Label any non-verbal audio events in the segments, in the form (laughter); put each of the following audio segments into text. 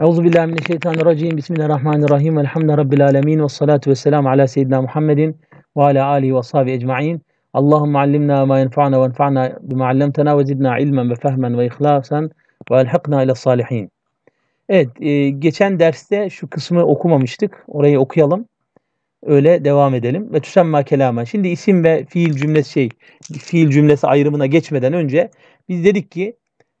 Euzu billahi mineşşeytanirracim. Bismillahirrahmanirrahim. Elhamdülillahi rabbil alamin ve salatu vesselam ala seyyidina Muhammedin ve ala alihi ve sahbi ecmaîn. Allahumme allimna ma yenfa'una ve enfa'na bima 'allamtana ve zidna ilmen ve fehmen ve ihlasen ve elhikna ila salihin. Evet, e, geçen derste şu kısmı okumamıştık. Orayı okuyalım. Öyle devam edelim. Ve tüsemma kelamen. Şimdi isim ve fiil cümlesi şey, fiil cümlesi ayrımına geçmeden önce biz dedik ki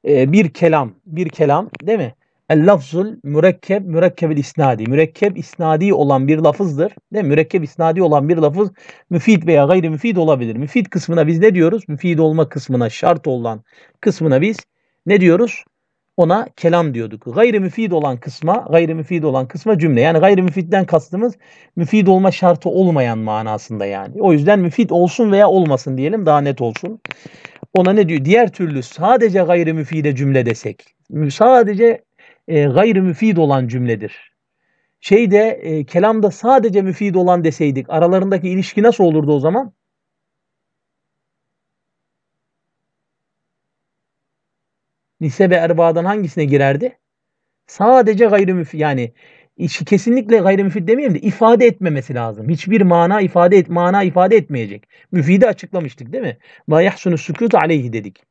e, bir kelam, bir kelam değil mi? El lafzul mürekkep, mürekkebil isnadi. Mürekkep isnadi olan bir lafızdır. Değil mi? Mürekkep isnadi olan bir lafız müfid veya gayri müfid olabilir. Müfid kısmına biz ne diyoruz? Müfid olma kısmına, şart olan kısmına biz ne diyoruz? Ona kelam diyorduk. Gayri müfid olan kısma, gayri müfid olan kısma cümle. Yani gayri müfidden kastımız müfid olma şartı olmayan manasında yani. O yüzden müfid olsun veya olmasın diyelim daha net olsun. Ona ne diyor? Diğer türlü sadece gayri müfide cümle desek. Sadece e, gayrı müfid olan cümledir. Şeyde e, kelamda sadece müfid olan deseydik aralarındaki ilişki nasıl olurdu o zaman? Nise ve erbadan hangisine girerdi? Sadece gayrimüfid yani işi kesinlikle gayrimüfid demeyelim de ifade etmemesi lazım. Hiçbir mana ifade et mana ifade etmeyecek. Müfidi açıklamıştık değil mi? Ma yahsunu sükut aleyhi dedik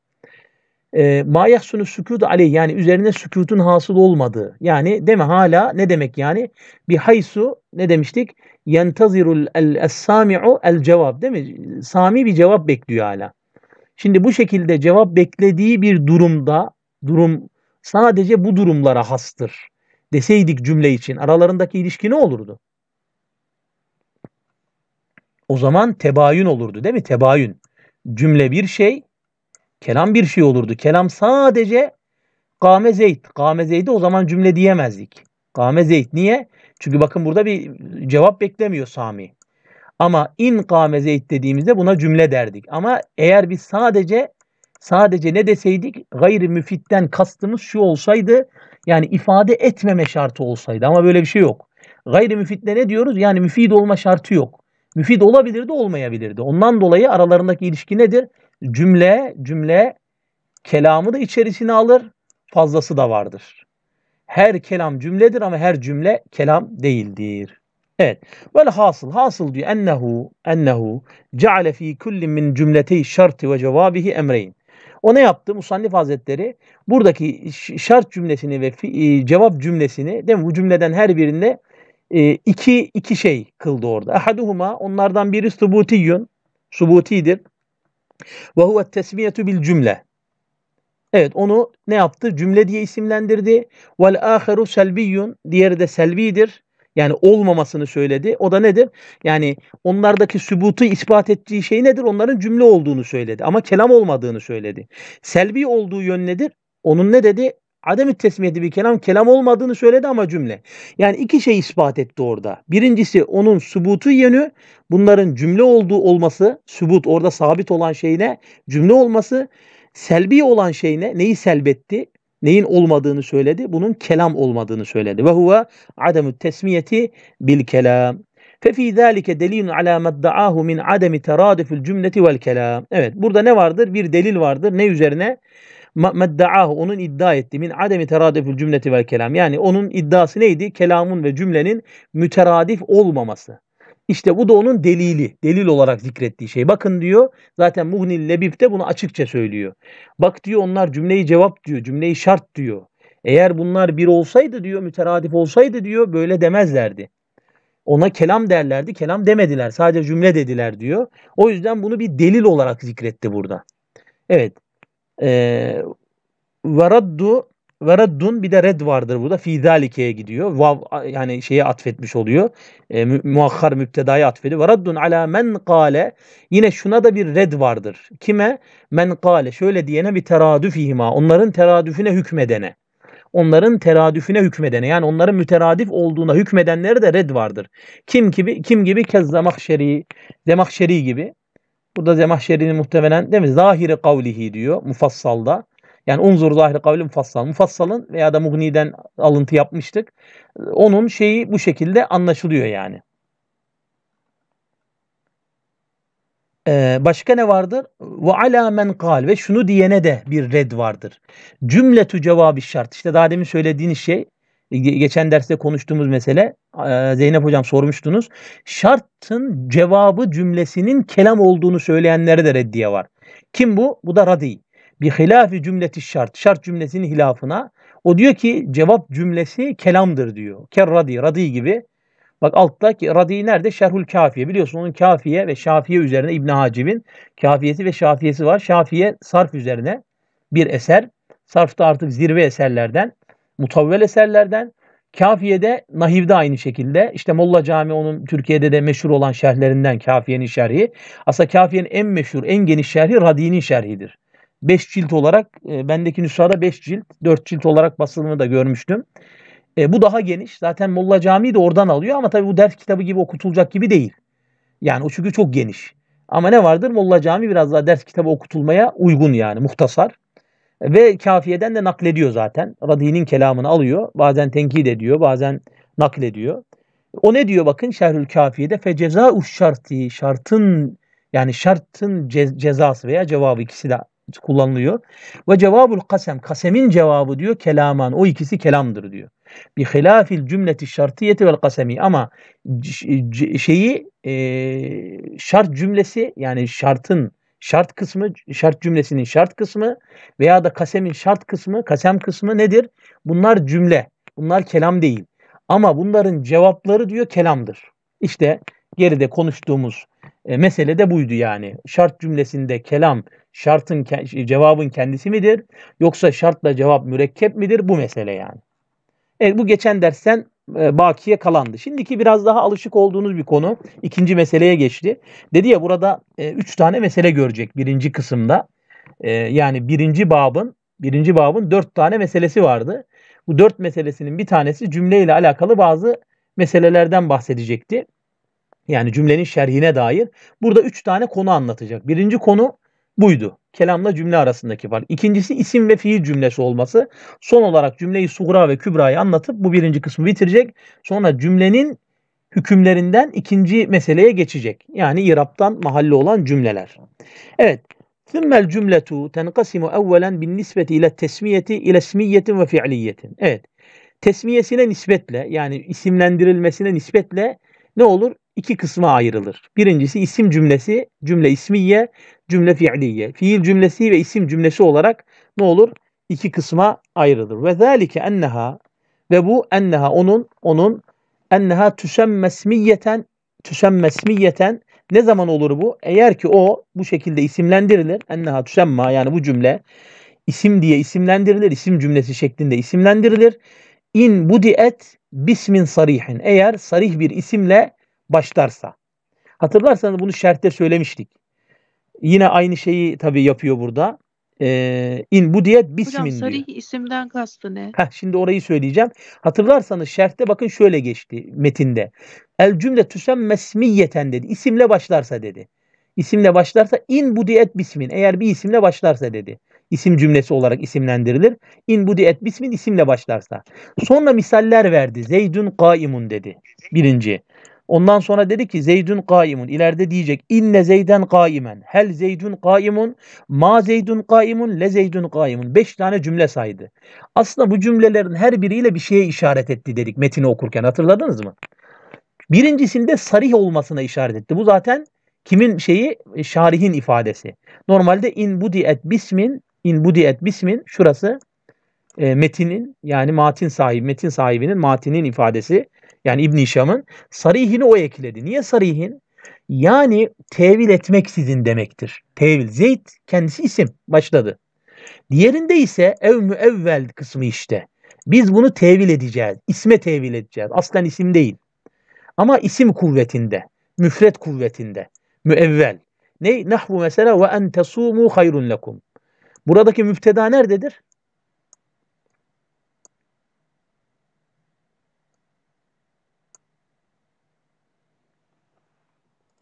e, ma yahsunu sükut aleyh yani üzerine sükutun hasıl olmadığı. Yani deme hala ne demek yani? Bir haysu ne demiştik? Yentazirul el sami'u el cevap değil mi? Sami bir cevap bekliyor hala. Şimdi bu şekilde cevap beklediği bir durumda durum sadece bu durumlara hastır deseydik cümle için aralarındaki ilişki ne olurdu? O zaman tebayün olurdu değil mi? Tebayün. Cümle bir şey, Kelam bir şey olurdu. Kelam sadece Kame Zeyd. Kame Zeyd'i o zaman cümle diyemezdik. Kame zeyt Niye? Çünkü bakın burada bir cevap beklemiyor Sami. Ama in kame zeyt dediğimizde buna cümle derdik. Ama eğer biz sadece sadece ne deseydik gayri müfitten kastımız şu olsaydı yani ifade etmeme şartı olsaydı ama böyle bir şey yok. Gayri müfitle ne diyoruz? Yani müfid olma şartı yok. Müfid olabilir de olmayabilirdi. Ondan dolayı aralarındaki ilişki nedir? cümle cümle kelamı da içerisine alır, fazlası da vardır. Her kelam cümledir ama her cümle kelam değildir. Evet. Vel hasıl hasıl diyor ennehu ennehu ceale fi kulli min cümletey şartı ve cevabihi emreyn. O ne yaptı? Musannif Hazretleri buradaki şart cümlesini ve fi, e, cevap cümlesini değil mi? Bu cümleden her birinde e, iki, iki şey kıldı orada. Ahaduhuma onlardan biri subutiyyun, subutidir. Ve huve tesmiyetu bil cümle. Evet onu ne yaptı? Cümle diye isimlendirdi. Vel aheru selbiyyun. Diğeri de selbidir. Yani olmamasını söyledi. O da nedir? Yani onlardaki sübutu ispat ettiği şey nedir? Onların cümle olduğunu söyledi. Ama kelam olmadığını söyledi. Selbi olduğu yön nedir? Onun ne dedi? adem tesmiyeti bir kelam kelam olmadığını söyledi ama cümle. Yani iki şey ispat etti orada. Birincisi onun sübutu yönü bunların cümle olduğu olması, sübut orada sabit olan şeyine cümle olması, selbi olan şeyine neyi selbetti? Neyin olmadığını söyledi? Bunun kelam olmadığını söyledi. Ve huve ademü tesmiyeti bil kelam. فَفِي ذَٰلِكَ دَلِيلٌ عَلَى مَدَّعَاهُ مِنْ عَدَمِ تَرَادُفِ الْجُمْلَةِ وَالْكَلَامِ Evet burada ne vardır? Bir delil vardır. Ne üzerine? medda'ahu onun iddia ettiği min ademi teradifül cümleti vel kelam. Yani onun iddiası neydi? Kelamın ve cümlenin müteradif olmaması. İşte bu da onun delili. Delil olarak zikrettiği şey. Bakın diyor zaten Muhnil Lebib de bunu açıkça söylüyor. Bak diyor onlar cümleyi cevap diyor. Cümleyi şart diyor. Eğer bunlar bir olsaydı diyor müteradif olsaydı diyor böyle demezlerdi. Ona kelam derlerdi. Kelam demediler. Sadece cümle dediler diyor. O yüzden bunu bir delil olarak zikretti burada. Evet. Ee, ve bir de red vardır burada. Fi gidiyor. Vav yani şeye atfetmiş oluyor. E, muakhar müptedaya atfedi. Ve ala men kale. Yine şuna da bir red vardır. Kime? Men kale. Şöyle diyene bir teradüfihima. Onların teradüfüne hükmedene. Onların teradüfüne hükmedene yani onların müteradif olduğuna hükmedenlere de red vardır. Kim gibi kim gibi kez Zemahşeri, Zemahşeri gibi Burada Zemahşeri'nin muhtemelen değil mi? Zahiri kavlihi diyor mufassalda. Yani unzur zahiri kavli mufassal. Mufassalın veya da Mughni'den alıntı yapmıştık. Onun şeyi bu şekilde anlaşılıyor yani. Ee, başka ne vardır? Ve ala men kal ve şunu diyene de bir red vardır. Cümletü cevabı şart. İşte daha demin söylediğin şey e, geçen derste konuştuğumuz mesele Zeynep hocam sormuştunuz. Şartın cevabı cümlesinin kelam olduğunu söyleyenlere de reddiye var. Kim bu? Bu da Radi. Bir hilafi cümleti şart. Şart cümlesinin hilafına. O diyor ki cevap cümlesi kelamdır diyor. Ker Radi, Radi gibi. Bak altta ki Radi nerede? Şerhul Kafiye. Biliyorsun onun Kafiye ve Şafiye üzerine İbn Hacib'in Kafiyesi ve Şafiyesi var. Şafiye sarf üzerine bir eser. Sarf da artık zirve eserlerden mutavvel eserlerden. Kafiye'de, Nahiv'de aynı şekilde. İşte Molla Cami onun Türkiye'de de meşhur olan şerhlerinden Kafiye'nin şerhi. Aslında Kafiye'nin en meşhur, en geniş şerhi Radi'nin şerhidir. 5 cilt olarak, e, bendeki nüshada 5 cilt, 4 cilt olarak basılımı da görmüştüm. E, bu daha geniş. Zaten Molla Cami de oradan alıyor ama tabii bu ders kitabı gibi okutulacak gibi değil. Yani o çünkü çok geniş. Ama ne vardır? Molla Cami biraz daha ders kitabı okutulmaya uygun yani, muhtasar. Ve kafiyeden de naklediyor zaten. Radi'nin kelamını alıyor. Bazen tenkit ediyor, bazen naklediyor. O ne diyor bakın Şerhül Kafiye'de fe ceza şartı şartın yani şartın cezası veya cevabı ikisi de kullanılıyor. Ve cevabul kasem kasemin cevabı diyor kelaman o ikisi kelamdır diyor. Bi hilafil cümleti şartiyeti vel kasemi ama şeyi e, şart cümlesi yani şartın şart kısmı, şart cümlesinin şart kısmı veya da kasemin şart kısmı, kasem kısmı nedir? Bunlar cümle. Bunlar kelam değil. Ama bunların cevapları diyor kelamdır. İşte geride konuştuğumuz e, mesele de buydu yani. Şart cümlesinde kelam şartın ke- cevabın kendisi midir yoksa şartla cevap mürekkep midir bu mesele yani. Evet bu geçen dersten e, bakiye kalandı. Şimdiki biraz daha alışık olduğunuz bir konu ikinci meseleye geçti. Dedi ya burada e, üç tane mesele görecek birinci kısımda. E, yani birinci babın birinci babın dört tane meselesi vardı. Bu dört meselesinin bir tanesi cümleyle alakalı bazı meselelerden bahsedecekti. Yani cümlenin şerhine dair. Burada üç tane konu anlatacak. Birinci konu buydu. Kelamla cümle arasındaki fark. İkincisi isim ve fiil cümlesi olması. Son olarak cümleyi suğra ve kübrayı anlatıp bu birinci kısmı bitirecek. Sonra cümlenin hükümlerinden ikinci meseleye geçecek. Yani iraptan mahalle olan cümleler. Evet. ثُمَّ الْجُمْلَةُ تَنْقَسِمُ اَوَّلًا ile tesmiyeti ile اِلَى ve fiiliyetin Evet. Tesmiyesine nispetle yani isimlendirilmesine nispetle ne olur? İki kısma ayrılır. Birincisi isim cümlesi, cümle ismiye cümle fiiliye. Fiil cümlesi ve isim cümlesi olarak ne olur? İki kısma ayrılır. Ve zalike enneha ve bu enneha onun onun enneha tüsemmesmiyeten tüsemmesmiyeten ne zaman olur bu? Eğer ki o bu şekilde isimlendirilir. Enneha tüsemma yani bu cümle isim diye isimlendirilir. isim cümlesi şeklinde isimlendirilir. İn budiet bismin sarihin. Eğer sarih bir isimle başlarsa. Hatırlarsanız bunu şerhte söylemiştik. Yine aynı şeyi tabii yapıyor burada. Ee, in bu diyet bismin Hocam, sarih diyor. isimden kastı ne? Heh, şimdi orayı söyleyeceğim. Hatırlarsanız şerhte bakın şöyle geçti metinde. El cümle tüsem mesmiyeten dedi. İsimle başlarsa dedi. İsimle başlarsa in bu diyet bismin. Eğer bir isimle başlarsa dedi. İsim cümlesi olarak isimlendirilir. İn bu diyet bismin isimle başlarsa. Sonra misaller verdi. Zeydun kaimun dedi. Birinci. Ondan sonra dedi ki Zeydun kaimun. İleride diyecek inne Zeyden kaimen. Hel Zeydun kaimun. Ma Zeydun kaimun. Le Zeydun kaimun. Beş tane cümle saydı. Aslında bu cümlelerin her biriyle bir şeye işaret etti dedik metini okurken. Hatırladınız mı? Birincisinde sarih olmasına işaret etti. Bu zaten kimin şeyi? E, Şarihin ifadesi. Normalde in budi et bismin in budi et bismin şurası e, metinin yani matin sahibi, metin sahibinin matinin ifadesi. Yani İbn Hişam'ın sarihini o ekledi. Niye sarihin? Yani tevil etmek sizin demektir. Tevil. Zeyt kendisi isim başladı. Diğerinde ise ev müevvel kısmı işte. Biz bunu tevil edeceğiz. İsme tevil edeceğiz. Aslen isim değil. Ama isim kuvvetinde. Müfret kuvvetinde. Müevvel. Ne? Nahvu mesela ve en tesumu hayrun lekum. Buradaki müfteda nerededir?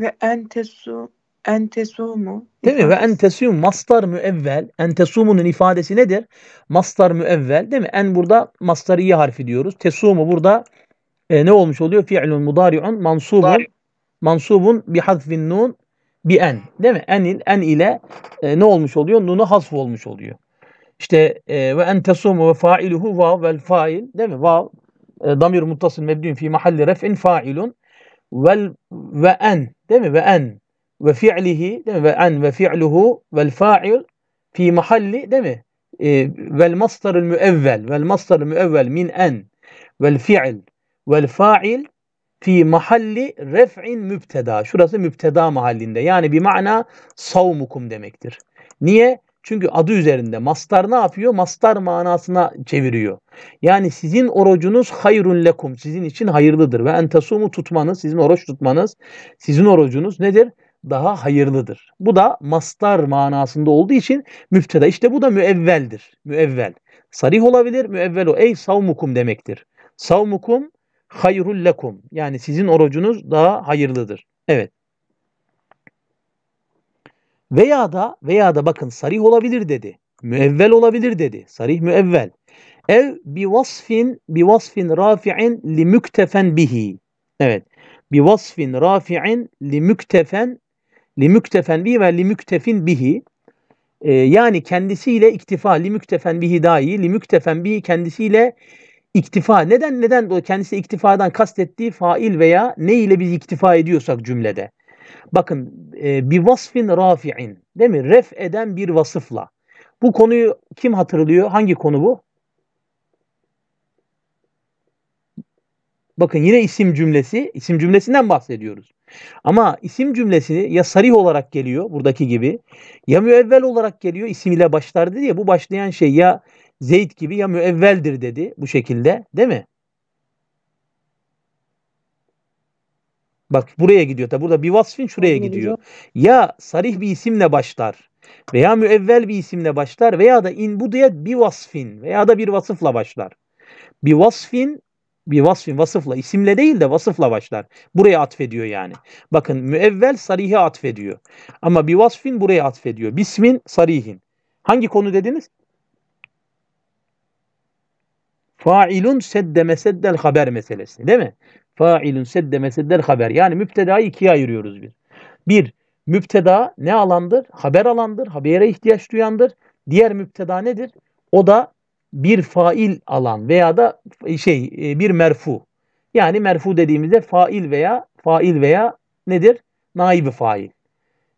Ve entesu entesumu. Değil mi? Ve entesum mastar müevvel. Entesumunun ifadesi nedir? Mastar müevvel değil mi? En burada mastariye harfi diyoruz. Tesumu burada e, ne olmuş oluyor? Fi'lun mudari'un mansubun mansubun bi hazfin nun bi en. Değil mi? En, en ile e, ne olmuş oluyor? Nunu hasf olmuş oluyor. İşte e, ve entesumu ve failuhu vav vel fail değil mi? Vav e, damir muttasıl mebdün fi mahalli ref'in failun vel ve en değil mi? Ve en ve fi'lihi değil mi? Ve en ve fi'luhu vel fa'il fi mahalli değil mi? E, vel mastarul müevvel vel mastarul müevvel min en vel fi'l vel fa'il fi mahalli ref'in mübteda. Şurası mübteda mahallinde. Yani bir mana savmukum demektir. Niye? Çünkü adı üzerinde mastar ne yapıyor? Mastar manasına çeviriyor. Yani sizin orucunuz hayrun lekum. Sizin için hayırlıdır. Ve entasumu tutmanız, sizin oruç tutmanız, sizin orucunuz nedir? Daha hayırlıdır. Bu da mastar manasında olduğu için müfteda. İşte bu da müevveldir. Müevvel. Sarih olabilir. Müevvel o. Ey savmukum demektir. Savmukum hayrul lekum. Yani sizin orucunuz daha hayırlıdır. Evet. Veya da veya da bakın sarih olabilir dedi. Müevvel olabilir dedi. Sarih müevvel. Ev bi vasfin bi vasfin rafi'in li müktefen bihi. Evet. Bi vasfin rafi'in li müktefen li müktefen bihi ve li müktefin bihi. Ee, yani kendisiyle iktifa li müktefen bihi dahi li müktefen bihi kendisiyle iktifa. Neden neden kendisi iktifadan kastettiği fail veya ne ile biz iktifa ediyorsak cümlede. Bakın e, bir vasfin rafi'in değil mi? Ref eden bir vasıfla. Bu konuyu kim hatırlıyor? Hangi konu bu? Bakın yine isim cümlesi, isim cümlesinden bahsediyoruz. Ama isim cümlesini ya sarih olarak geliyor buradaki gibi ya müevvel olarak geliyor isim ile başlar dedi ya bu başlayan şey ya Zeyd gibi ya müevveldir dedi bu şekilde değil mi? Bak buraya gidiyor. Tabi burada bir vasfin şuraya gidiyor. Ya sarih bir isimle başlar veya müevvel bir isimle başlar veya da in budiyet bir vasfin veya da bir vasıfla başlar. Bir vasfin bir vasfin vasıfla isimle değil de vasıfla başlar. Buraya atfediyor yani. Bakın müevvel sarihi atfediyor. Ama bir vasfin buraya atfediyor. Bismin sarihin. Hangi konu dediniz? Failun sedde meseddel haber meselesi değil mi? Failun sedde meseddel haber. Yani müptedayı ikiye ayırıyoruz bir. Bir, müpteda ne alandır? Haber alandır, habere ihtiyaç duyandır. Diğer müpteda nedir? O da bir fail alan veya da şey e, bir merfu. Yani merfu dediğimizde fail veya fail veya nedir? Naibi fail.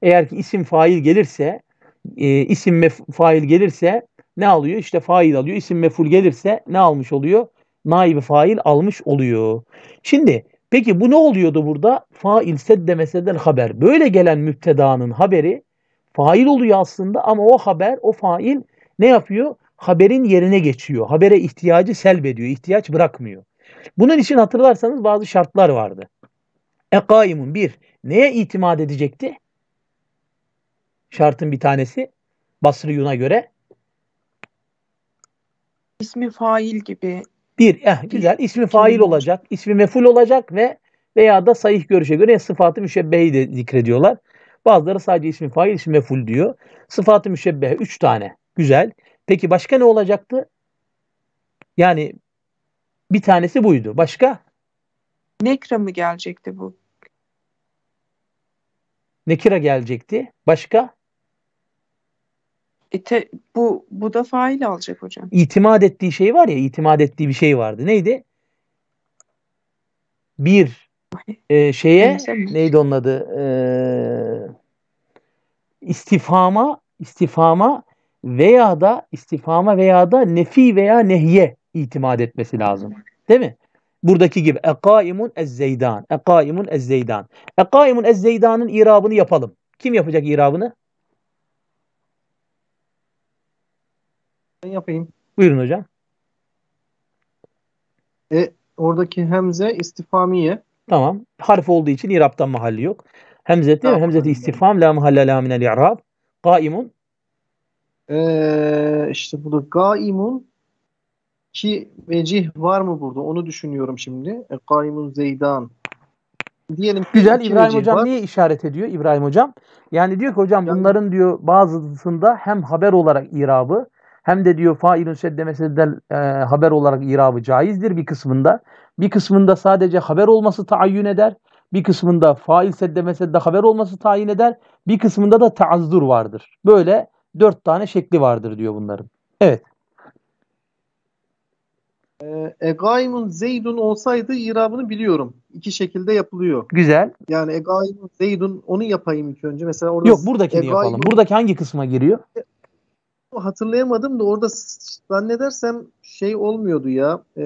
Eğer ki isim fail gelirse, e, isim fail gelirse ne alıyor? İşte fail alıyor. İsim meful gelirse ne almış oluyor? Naibi fail almış oluyor. Şimdi peki bu ne oluyordu burada? Fail sedde mesedel haber. Böyle gelen müptedanın haberi fail oluyor aslında ama o haber, o fail ne yapıyor? Haberin yerine geçiyor. Habere ihtiyacı selbediyor. ihtiyaç bırakmıyor. Bunun için hatırlarsanız bazı şartlar vardı. Ekaimun bir. Neye itimat edecekti? Şartın bir tanesi Basri Yun'a göre İsmi fail gibi. Bir, eh, güzel. İsmi fail olacak, ismi meful olacak ve veya da sayih görüşe göre sıfatı müşebbehi de zikrediyorlar. Bazıları sadece ismi fail, ismi meful diyor. Sıfatı müşebbehe üç tane. Güzel. Peki başka ne olacaktı? Yani bir tanesi buydu. Başka? Nekra mı gelecekti bu? Nekira gelecekti. Başka? E bu bu da fail alacak hocam. İtimat ettiği şey var ya, itimat ettiği bir şey vardı. Neydi? Bir e, şeye neydi onun adı? E, istifama, istifama veya da istifama veya da nefi veya nehye itimat etmesi lazım. Değil mi? Buradaki gibi ekaimun ez ezzeydan. Ekaimun ez ezzeydan. Ekaimun ez ezzeydanın irabını yapalım. Kim yapacak irabını? Ben yapayım. Buyurun hocam. E, oradaki hemze istifamiye. Tamam. Harf olduğu için iraptan mahalli yok. Hemzet değil mi? Hemzeti istifam. La mahalle la minel i'rab. Gaimun. Ee, işte burada gaimun ki vecih var mı burada? Onu düşünüyorum şimdi. E, gaimun zeydan. Diyelim Güzel İbrahim hocam var. niye işaret ediyor İbrahim hocam? Yani diyor ki hocam yani, bunların diyor bazısında hem haber olarak irabı hem de diyor failün sedde meseddel haber olarak irabı caizdir bir kısmında. Bir kısmında sadece haber olması taayyün eder. Bir kısmında fail sedde mesedde haber olması tayin eder. Bir kısmında da taazdur vardır. Böyle dört tane şekli vardır diyor bunların. Evet. E, Egaimun Zeydun olsaydı irabını biliyorum. İki şekilde yapılıyor. Güzel. Yani Egaimun Zeydun onu yapayım ilk önce. Mesela orada Yok buradakini Egaimun... yapalım. Buradaki hangi kısma giriyor? hatırlayamadım da orada zannedersem şey olmuyordu ya. E,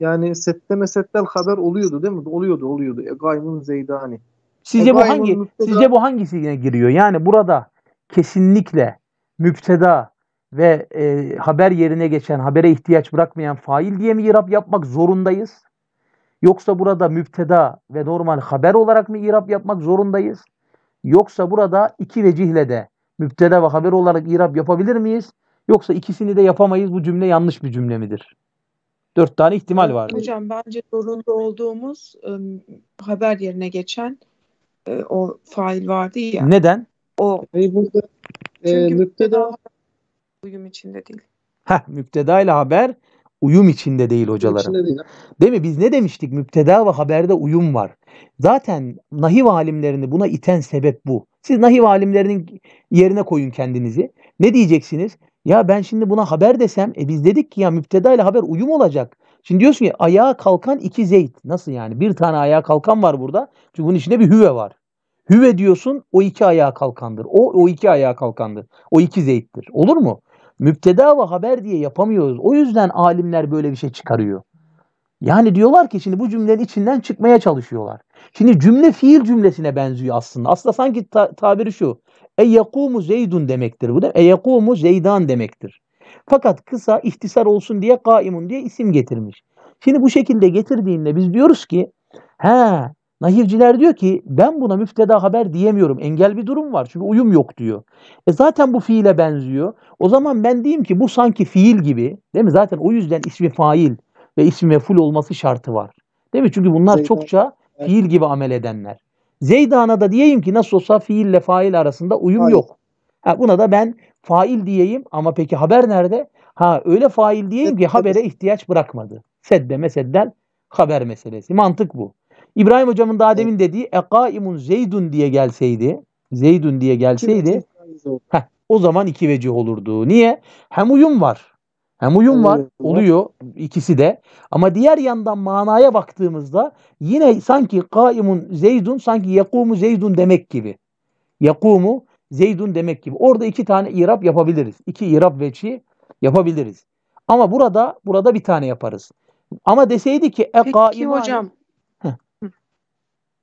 yani sette mesettel haber oluyordu değil mi? Oluyordu oluyordu. Egaymun Zeydani. Sizce Egaymun bu hangi müpteda... sizce bu hangisine giriyor? Yani burada kesinlikle müpteda ve e, haber yerine geçen, habere ihtiyaç bırakmayan fail diye mi irap yapmak zorundayız? Yoksa burada müpteda ve normal haber olarak mı irap yapmak zorundayız? Yoksa burada iki vecihle de müpteda ve haber olarak irab yapabilir miyiz? Yoksa ikisini de yapamayız bu cümle yanlış bir cümle midir? Dört tane ihtimal var. Hocam bence zorunda olduğumuz ım, ıı, haber yerine geçen e, o fail vardı ya. Neden? O. E, burada, e, çünkü müpteda uyum içinde değil. Heh, müpteda ile haber uyum içinde değil hocalarım. İçinde değil. mi? Biz ne demiştik? Müpteda ve haberde uyum var. Zaten nahiv alimlerini buna iten sebep bu. Siz nahiv alimlerinin yerine koyun kendinizi. Ne diyeceksiniz? Ya ben şimdi buna haber desem, e biz dedik ki ya müpteda ile haber uyum olacak. Şimdi diyorsun ya ayağa kalkan iki zeyt. Nasıl yani? Bir tane ayağa kalkan var burada. Çünkü bunun içinde bir hüve var. Hüve diyorsun o iki ayağa kalkandır. O, o iki ayağa kalkandır. O iki zeyttir. Olur mu? Müpteda ve haber diye yapamıyoruz. O yüzden alimler böyle bir şey çıkarıyor. Yani diyorlar ki şimdi bu cümlenin içinden çıkmaya çalışıyorlar. Şimdi cümle fiil cümlesine benziyor aslında. Aslında sanki ta- tabiri şu. E yakumu zeydun demektir bu da. E yakumu zeydan demektir. Fakat kısa ihtisar olsun diye kaimun diye isim getirmiş. Şimdi bu şekilde getirdiğinde biz diyoruz ki he nahivciler diyor ki ben buna müfteda haber diyemiyorum. Engel bir durum var çünkü uyum yok diyor. E zaten bu fiile benziyor. O zaman ben diyeyim ki bu sanki fiil gibi değil mi? Zaten o yüzden ismi fail ve ismi meful olması şartı var. Değil mi? Çünkü bunlar Zeydan. çokça fiil gibi amel edenler. Zeydan'a da diyeyim ki nasıl olsa fiille fail arasında uyum Hayır. yok. Ha, buna da ben fail diyeyim ama peki haber nerede? Ha öyle fail diyeyim ki habere ihtiyaç bırakmadı. Sedde meseddel haber meselesi. Mantık bu. İbrahim hocamın daha demin evet. dediği ekaimun zeydun diye gelseydi zeydun diye gelseydi heh, o zaman iki vecih olurdu. Niye? Hem uyum var. Hem uyum var oluyor ikisi de ama diğer yandan manaya baktığımızda yine sanki kaimun zeydun sanki yakumu zeydun demek gibi. Yakumu zeydun demek gibi. Orada iki tane irap yapabiliriz. İki irap veçi yapabiliriz. Ama burada burada bir tane yaparız. Ama deseydi ki e Peki hocam.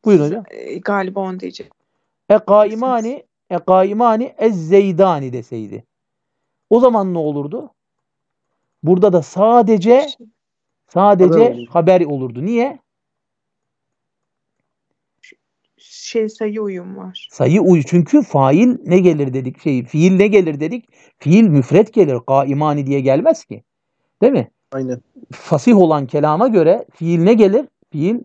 Buyurun hocam. E, galiba onu diyecek. E kaimani e kaimani ez zeydani deseydi. O zaman ne olurdu? Burada da sadece sadece haber, haber olurdu. Niye? şey sayı uyum var. Sayı uyu çünkü fail ne gelir dedik şey fiil ne gelir dedik? Fiil müfret gelir. Kaimani diye gelmez ki. Değil mi? Aynen. Fasih olan kelama göre fiil ne gelir? Fiil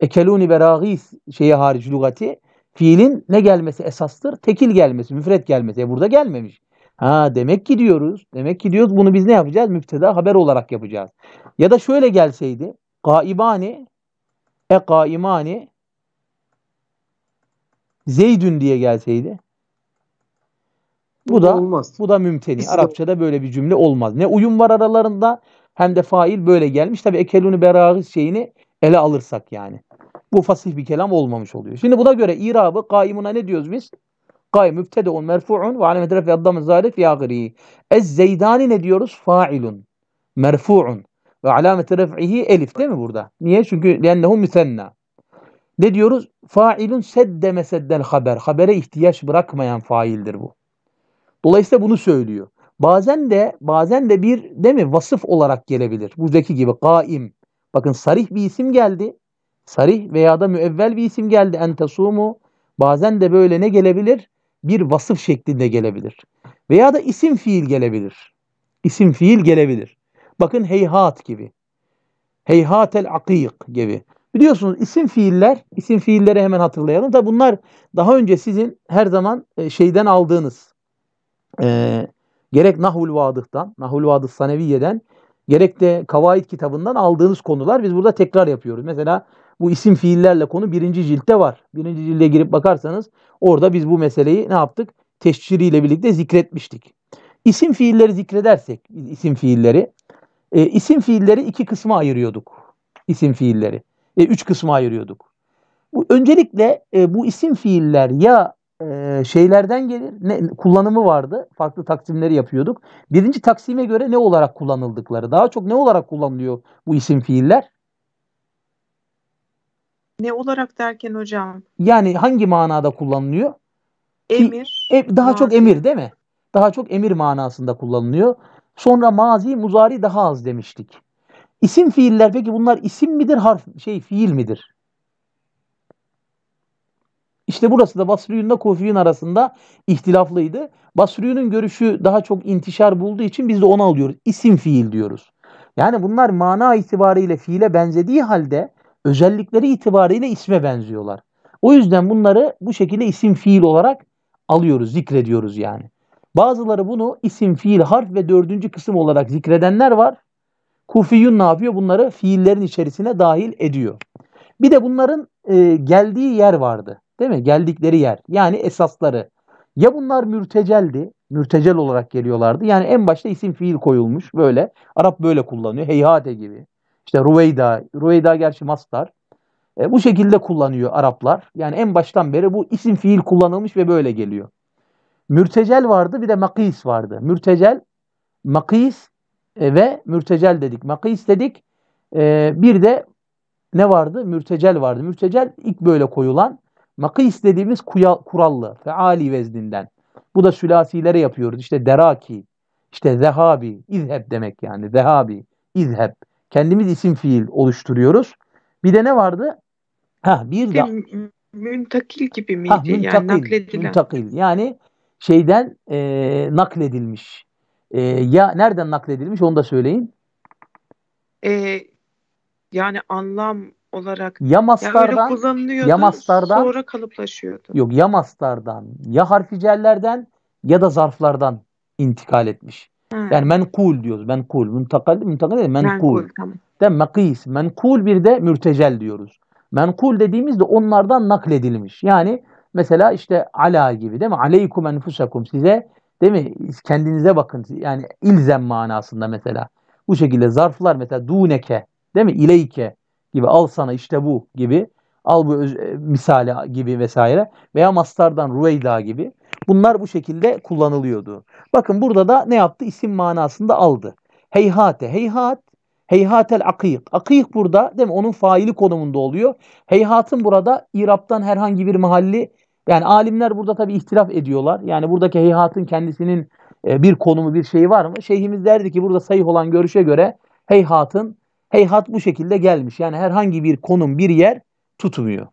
ekeluni beragis şeyi hariç lugati fiilin ne gelmesi esastır? Tekil gelmesi, müfret gelmesi. E burada gelmemiş. Ha demek ki diyoruz. Demek ki diyoruz bunu biz ne yapacağız? Müfteda haber olarak yapacağız. Ya da şöyle gelseydi. Gaibani e gaimani Zeydün diye gelseydi. Bu, da olmaz. bu da mümteni. Arapçada böyle bir cümle olmaz. Ne uyum var aralarında hem de fail böyle gelmiş. Tabi ekelunu berağız şeyini ele alırsak yani. Bu fasih bir kelam olmamış oluyor. Şimdi buna göre irabı kaimuna ne diyoruz biz? Kay mübtedeun merfu'un ve alamet refi addamı zâri fi Ez zeydani ne diyoruz? Failun. Merfu'un. Ve alamet refihi elif değil mi burada? Niye? Çünkü lennehu müsenna. Ne diyoruz? Failun sedde meseddel haber. Habere ihtiyaç bırakmayan faildir bu. Dolayısıyla bunu söylüyor. Bazen de bazen de bir değil mi vasıf olarak gelebilir. Buradaki gibi kaim. Bakın sarih bir isim geldi. Sarih veya da müevvel bir isim geldi. Entesumu. Bazen de böyle ne gelebilir? bir vasıf şeklinde gelebilir. Veya da isim fiil gelebilir. İsim fiil gelebilir. Bakın heyhat gibi. Heyhatel akik gibi. Biliyorsunuz isim fiiller, isim fiilleri hemen hatırlayalım. Tabi bunlar daha önce sizin her zaman e, şeyden aldığınız e, gerek Nahul Vadıh'tan, Nahul Vadıh Saneviye'den gerek de Kavaid kitabından aldığınız konular. Biz burada tekrar yapıyoruz. Mesela bu isim fiillerle konu birinci ciltte var. Birinci cilde girip bakarsanız orada biz bu meseleyi ne yaptık? Teşhiriyle birlikte zikretmiştik. İsim fiilleri zikredersek isim fiilleri e, isim fiilleri iki kısma ayırıyorduk. İsim fiilleri. E, üç kısma ayırıyorduk. Bu, öncelikle e, bu isim fiiller ya e, şeylerden gelir, ne, kullanımı vardı. Farklı taksimleri yapıyorduk. Birinci taksime göre ne olarak kullanıldıkları. Daha çok ne olarak kullanılıyor bu isim fiiller? Ne olarak derken hocam? Yani hangi manada kullanılıyor? Emir. e, daha mazi. çok emir değil mi? Daha çok emir manasında kullanılıyor. Sonra mazi, muzari daha az demiştik. İsim fiiller peki bunlar isim midir, harf şey fiil midir? İşte burası da Basri'nin Kufi'nin arasında ihtilaflıydı. Basri'nin görüşü daha çok intişar bulduğu için biz de onu alıyoruz. İsim fiil diyoruz. Yani bunlar mana itibariyle fiile benzediği halde özellikleri itibariyle isme benziyorlar. O yüzden bunları bu şekilde isim fiil olarak alıyoruz, zikrediyoruz yani. Bazıları bunu isim, fiil, harf ve dördüncü kısım olarak zikredenler var. Kufiyun ne yapıyor? Bunları fiillerin içerisine dahil ediyor. Bir de bunların e, geldiği yer vardı. Değil mi? Geldikleri yer. Yani esasları. Ya bunlar mürteceldi, mürtecel olarak geliyorlardı. Yani en başta isim fiil koyulmuş böyle. Arap böyle kullanıyor. Heyhate gibi. İşte Ruveyda, Ruveyda gerçi Mastar. E, bu şekilde kullanıyor Araplar. Yani en baştan beri bu isim fiil kullanılmış ve böyle geliyor. Mürtecel vardı bir de makis vardı. Mürtecel, makis e, ve mürtecel dedik. Makis dedik. E, bir de ne vardı? Mürtecel vardı. Mürtecel ilk böyle koyulan makis dediğimiz kuya, kurallı, feali vezdinden. Bu da sülasilere yapıyoruz. İşte deraki, işte zehabi, izheb demek yani. Zehabi, izheb. Kendimiz isim fiil oluşturuyoruz. Bir de ne vardı? Ha bir de şey, müntakil gibi miydi? Ha, müntakil, yani nakledilen. Müntakil. Yani şeyden e, nakledilmiş. E, ya nereden nakledilmiş onu da söyleyin. E, yani anlam olarak ya mastardan ya, ya mastardan sonra kalıplaşıyordu. Yok ya mastardan ya harfi ya da zarflardan intikal etmiş. Ha. Yani menkul diyoruz. Menkul. Muntakal, muntakal değil. Menkul. menkul tamam. De makis. Menkul bir de mürtecel diyoruz. Menkul dediğimiz de onlardan nakledilmiş. Yani mesela işte ala gibi değil mi? Aleykum enfusakum size değil mi? Kendinize bakın. Yani ilzem manasında mesela. Bu şekilde zarflar mesela duneke değil mi? İleyke gibi al sana işte bu gibi. Al bu öz, misali gibi vesaire. Veya mastardan rüveyda gibi. Bunlar bu şekilde kullanılıyordu. Bakın burada da ne yaptı? İsim manasında aldı. Heyhate, heyhat, heyhatel akıyık. Akıyık burada değil mi? Onun faili konumunda oluyor. Heyhatın burada İrab'dan herhangi bir mahalli yani alimler burada tabi ihtilaf ediyorlar. Yani buradaki heyhatın kendisinin e, bir konumu bir şeyi var mı? Şeyhimiz derdi ki burada sayıh olan görüşe göre heyhatın heyhat bu şekilde gelmiş. Yani herhangi bir konum bir yer tutmuyor.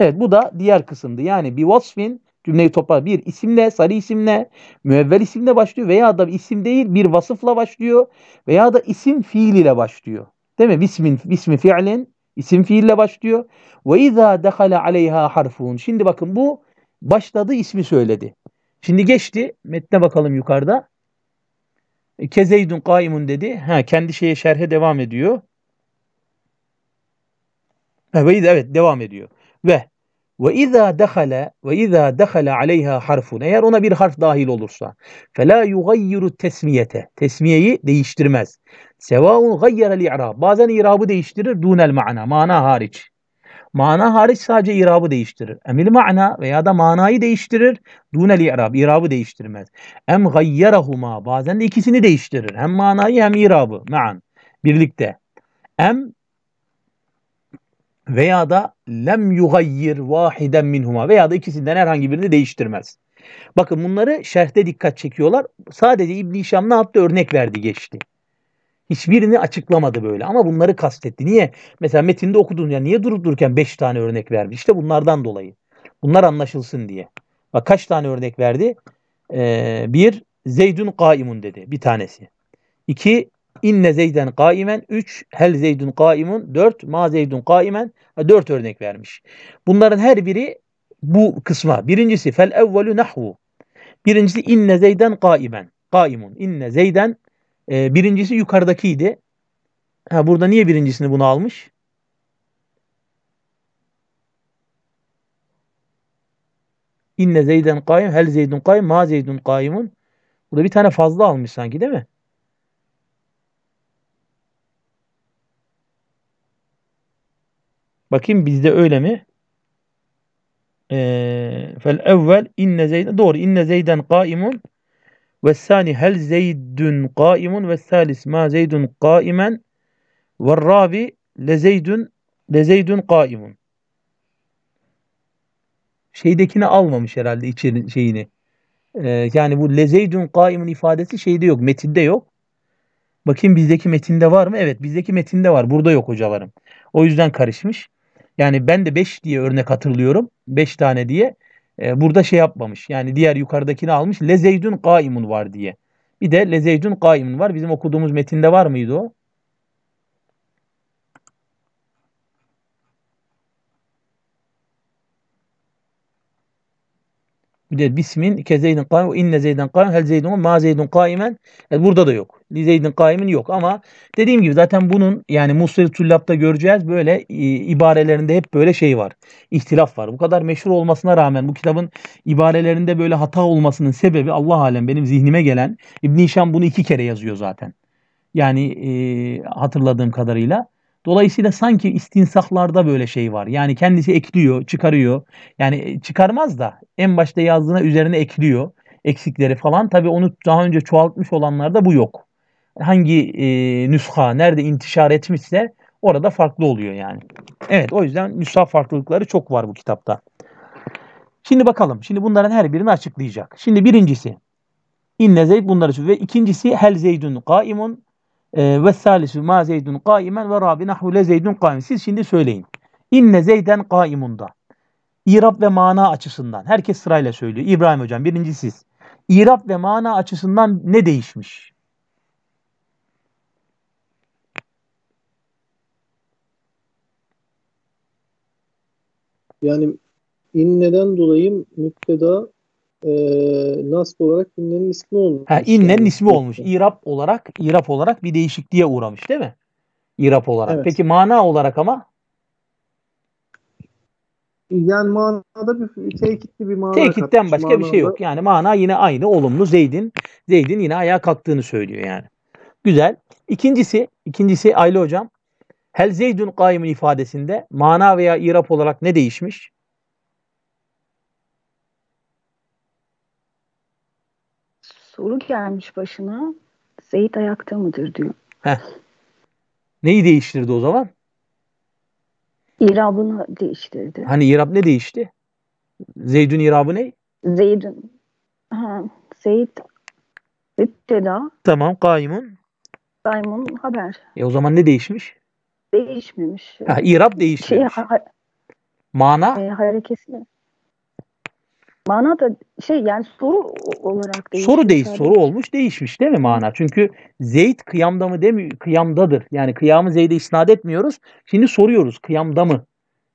Evet bu da diğer kısımdı. Yani bir vasfin cümleyi toplar. Bir isimle, sarı isimle, müevvel isimle başlıyor veya da isim değil bir vasıfla başlıyor veya da isim fiil ile başlıyor. Değil mi? Bismin, bismi fiilin isim fiille başlıyor. Ve izâ dehale aleyha harfun. Şimdi bakın bu başladı ismi söyledi. Şimdi geçti. Metne bakalım yukarıda. E, kezeydun kaimun dedi. Ha, kendi şeye şerhe devam ediyor. Ve evet devam ediyor. Ve ve izâ dehale ve izâ dehale aleyha harfun. Eğer ona bir harf dahil olursa. Fela yugayyiru tesmiyete. Tesmiyeyi değiştirmez. Sevaun gayyerel i'rab. Bazen irabı değiştirir dunel ma'na. Mana hariç. Mana hariç sadece irabı değiştirir. Emil ma'na veya da manayı değiştirir. Dunel i'rab. İrabı değiştirmez. Em gayyerahuma. Bazen de ikisini değiştirir. Hem manayı hem irabı. Ma'an. Birlikte. Em veya da lem yugayyir vahiden minhuma veya da ikisinden herhangi birini değiştirmez. Bakın bunları şerhte dikkat çekiyorlar. Sadece İbn Şam ne yaptı? Örnek verdi geçti. Hiçbirini açıklamadı böyle ama bunları kastetti. Niye? Mesela metinde okudun ya niye durup dururken 5 tane örnek verdi? İşte bunlardan dolayı. Bunlar anlaşılsın diye. Bak kaç tane örnek verdi? Ee, bir Zeydün Kaimun dedi bir tanesi. İki İnne zeyden kaimen 3. Hel zeydun kaimun 4. Ma zeydun kaimen 4 örnek vermiş. Bunların her biri bu kısma. Birincisi fel evvelu nahvu. Birincisi inne zeyden kaimen. Kaimun. İnne zeyden e, birincisi yukarıdakiydi. Ha, burada niye birincisini bunu almış? İnne zeyden kaim, hel zeydun kaim, ma zeydun kaimun. Burada bir tane fazla almış sanki değil mi? Bakayım bizde öyle mi? Ee, fel evvel inne zeyden doğru inne zeyden kaimun ve sani hel zeydün kaimun ve salis ma zeydün kaimen ve ravi le zeydün le zeydün kaimun şeydekini almamış herhalde içeri şeyini. Ee, yani bu lezeydun kaimun ifadesi şeyde yok, metinde yok. Bakayım bizdeki metinde var mı? Evet bizdeki metinde var. Burada yok hocalarım. O yüzden karışmış. Yani ben de 5 diye örnek hatırlıyorum. 5 tane diye. E, burada şey yapmamış. Yani diğer yukarıdakini almış. Lezeydün kaimun var diye. Bir de lezeydün kaimun var. Bizim okuduğumuz metinde var mıydı o? Bir de bismin ke zeydin kaim ve inne zeydin kaim hel zeydin ma zeydin kaimen. Yani e, burada da yok. Li zeydin kaimin yok ama dediğim gibi zaten bunun yani Musri Tullab'da göreceğiz böyle e, ibarelerinde hep böyle şey var. İhtilaf var. Bu kadar meşhur olmasına rağmen bu kitabın ibarelerinde böyle hata olmasının sebebi Allah alem benim zihnime gelen İbn Hişam bunu iki kere yazıyor zaten. Yani e, hatırladığım kadarıyla. Dolayısıyla sanki istinsaklarda böyle şey var. Yani kendisi ekliyor, çıkarıyor. Yani e, çıkarmaz da en başta yazdığına üzerine ekliyor eksikleri falan. Tabii onu daha önce çoğaltmış olanlarda bu yok. Hangi e, nüsha nerede intişar etmişse orada farklı oluyor yani. Evet o yüzden nüsha farklılıkları çok var bu kitapta. Şimdi bakalım. Şimdi bunların her birini açıklayacak. Şimdi birincisi İnne Zeyd bunları söylüyor. Ve ikincisi hel Zeydun kaimun ee, ve salisu ma zeydun kaimen ve rabi nahu le zeydun kaim. Siz şimdi söyleyin. İnne zeyden kaimunda. İrab ve mana açısından. Herkes sırayla söylüyor. İbrahim hocam birinci siz. İrab ve mana açısından ne değişmiş? Yani inneden dolayı müpteda e, ee, nasb olarak innenin ismi olmuş. Ha, innenin ismi olmuş. İrap olarak İrap olarak bir değişikliğe uğramış değil mi? İrap olarak. Evet. Peki mana olarak ama? Yani manada bir tekitli bir mana. Tekitten başka manada... bir şey yok. Yani mana yine aynı olumlu. Zeyd'in Zeyd'in yine ayağa kalktığını söylüyor yani. Güzel. İkincisi, ikincisi Aylı hocam. Hel Zeydun kaimun ifadesinde mana veya irap olarak ne değişmiş? soru gelmiş başına. Zeyt ayakta mıdır diyor. Heh. Neyi değiştirdi o zaman? İrabını değiştirdi. Hani İrab ne değişti? Zeyd'in İrabı ne? Zeyd'in. Ha, Zeyd İbteda. Tamam. Kaimun. Kaimun haber. E o zaman ne değişmiş? Değişmemiş. Ha, İrab değişmiş. Şey, ha, Mana? E, harekesi. Mana da şey yani soru olarak değişmiş. Soru değil, tabii. soru olmuş değişmiş değil mi mana? Çünkü Zeyd kıyamda mı demi kıyamdadır. Yani kıyamı Zeyd'e isnat etmiyoruz. Şimdi soruyoruz kıyamda mı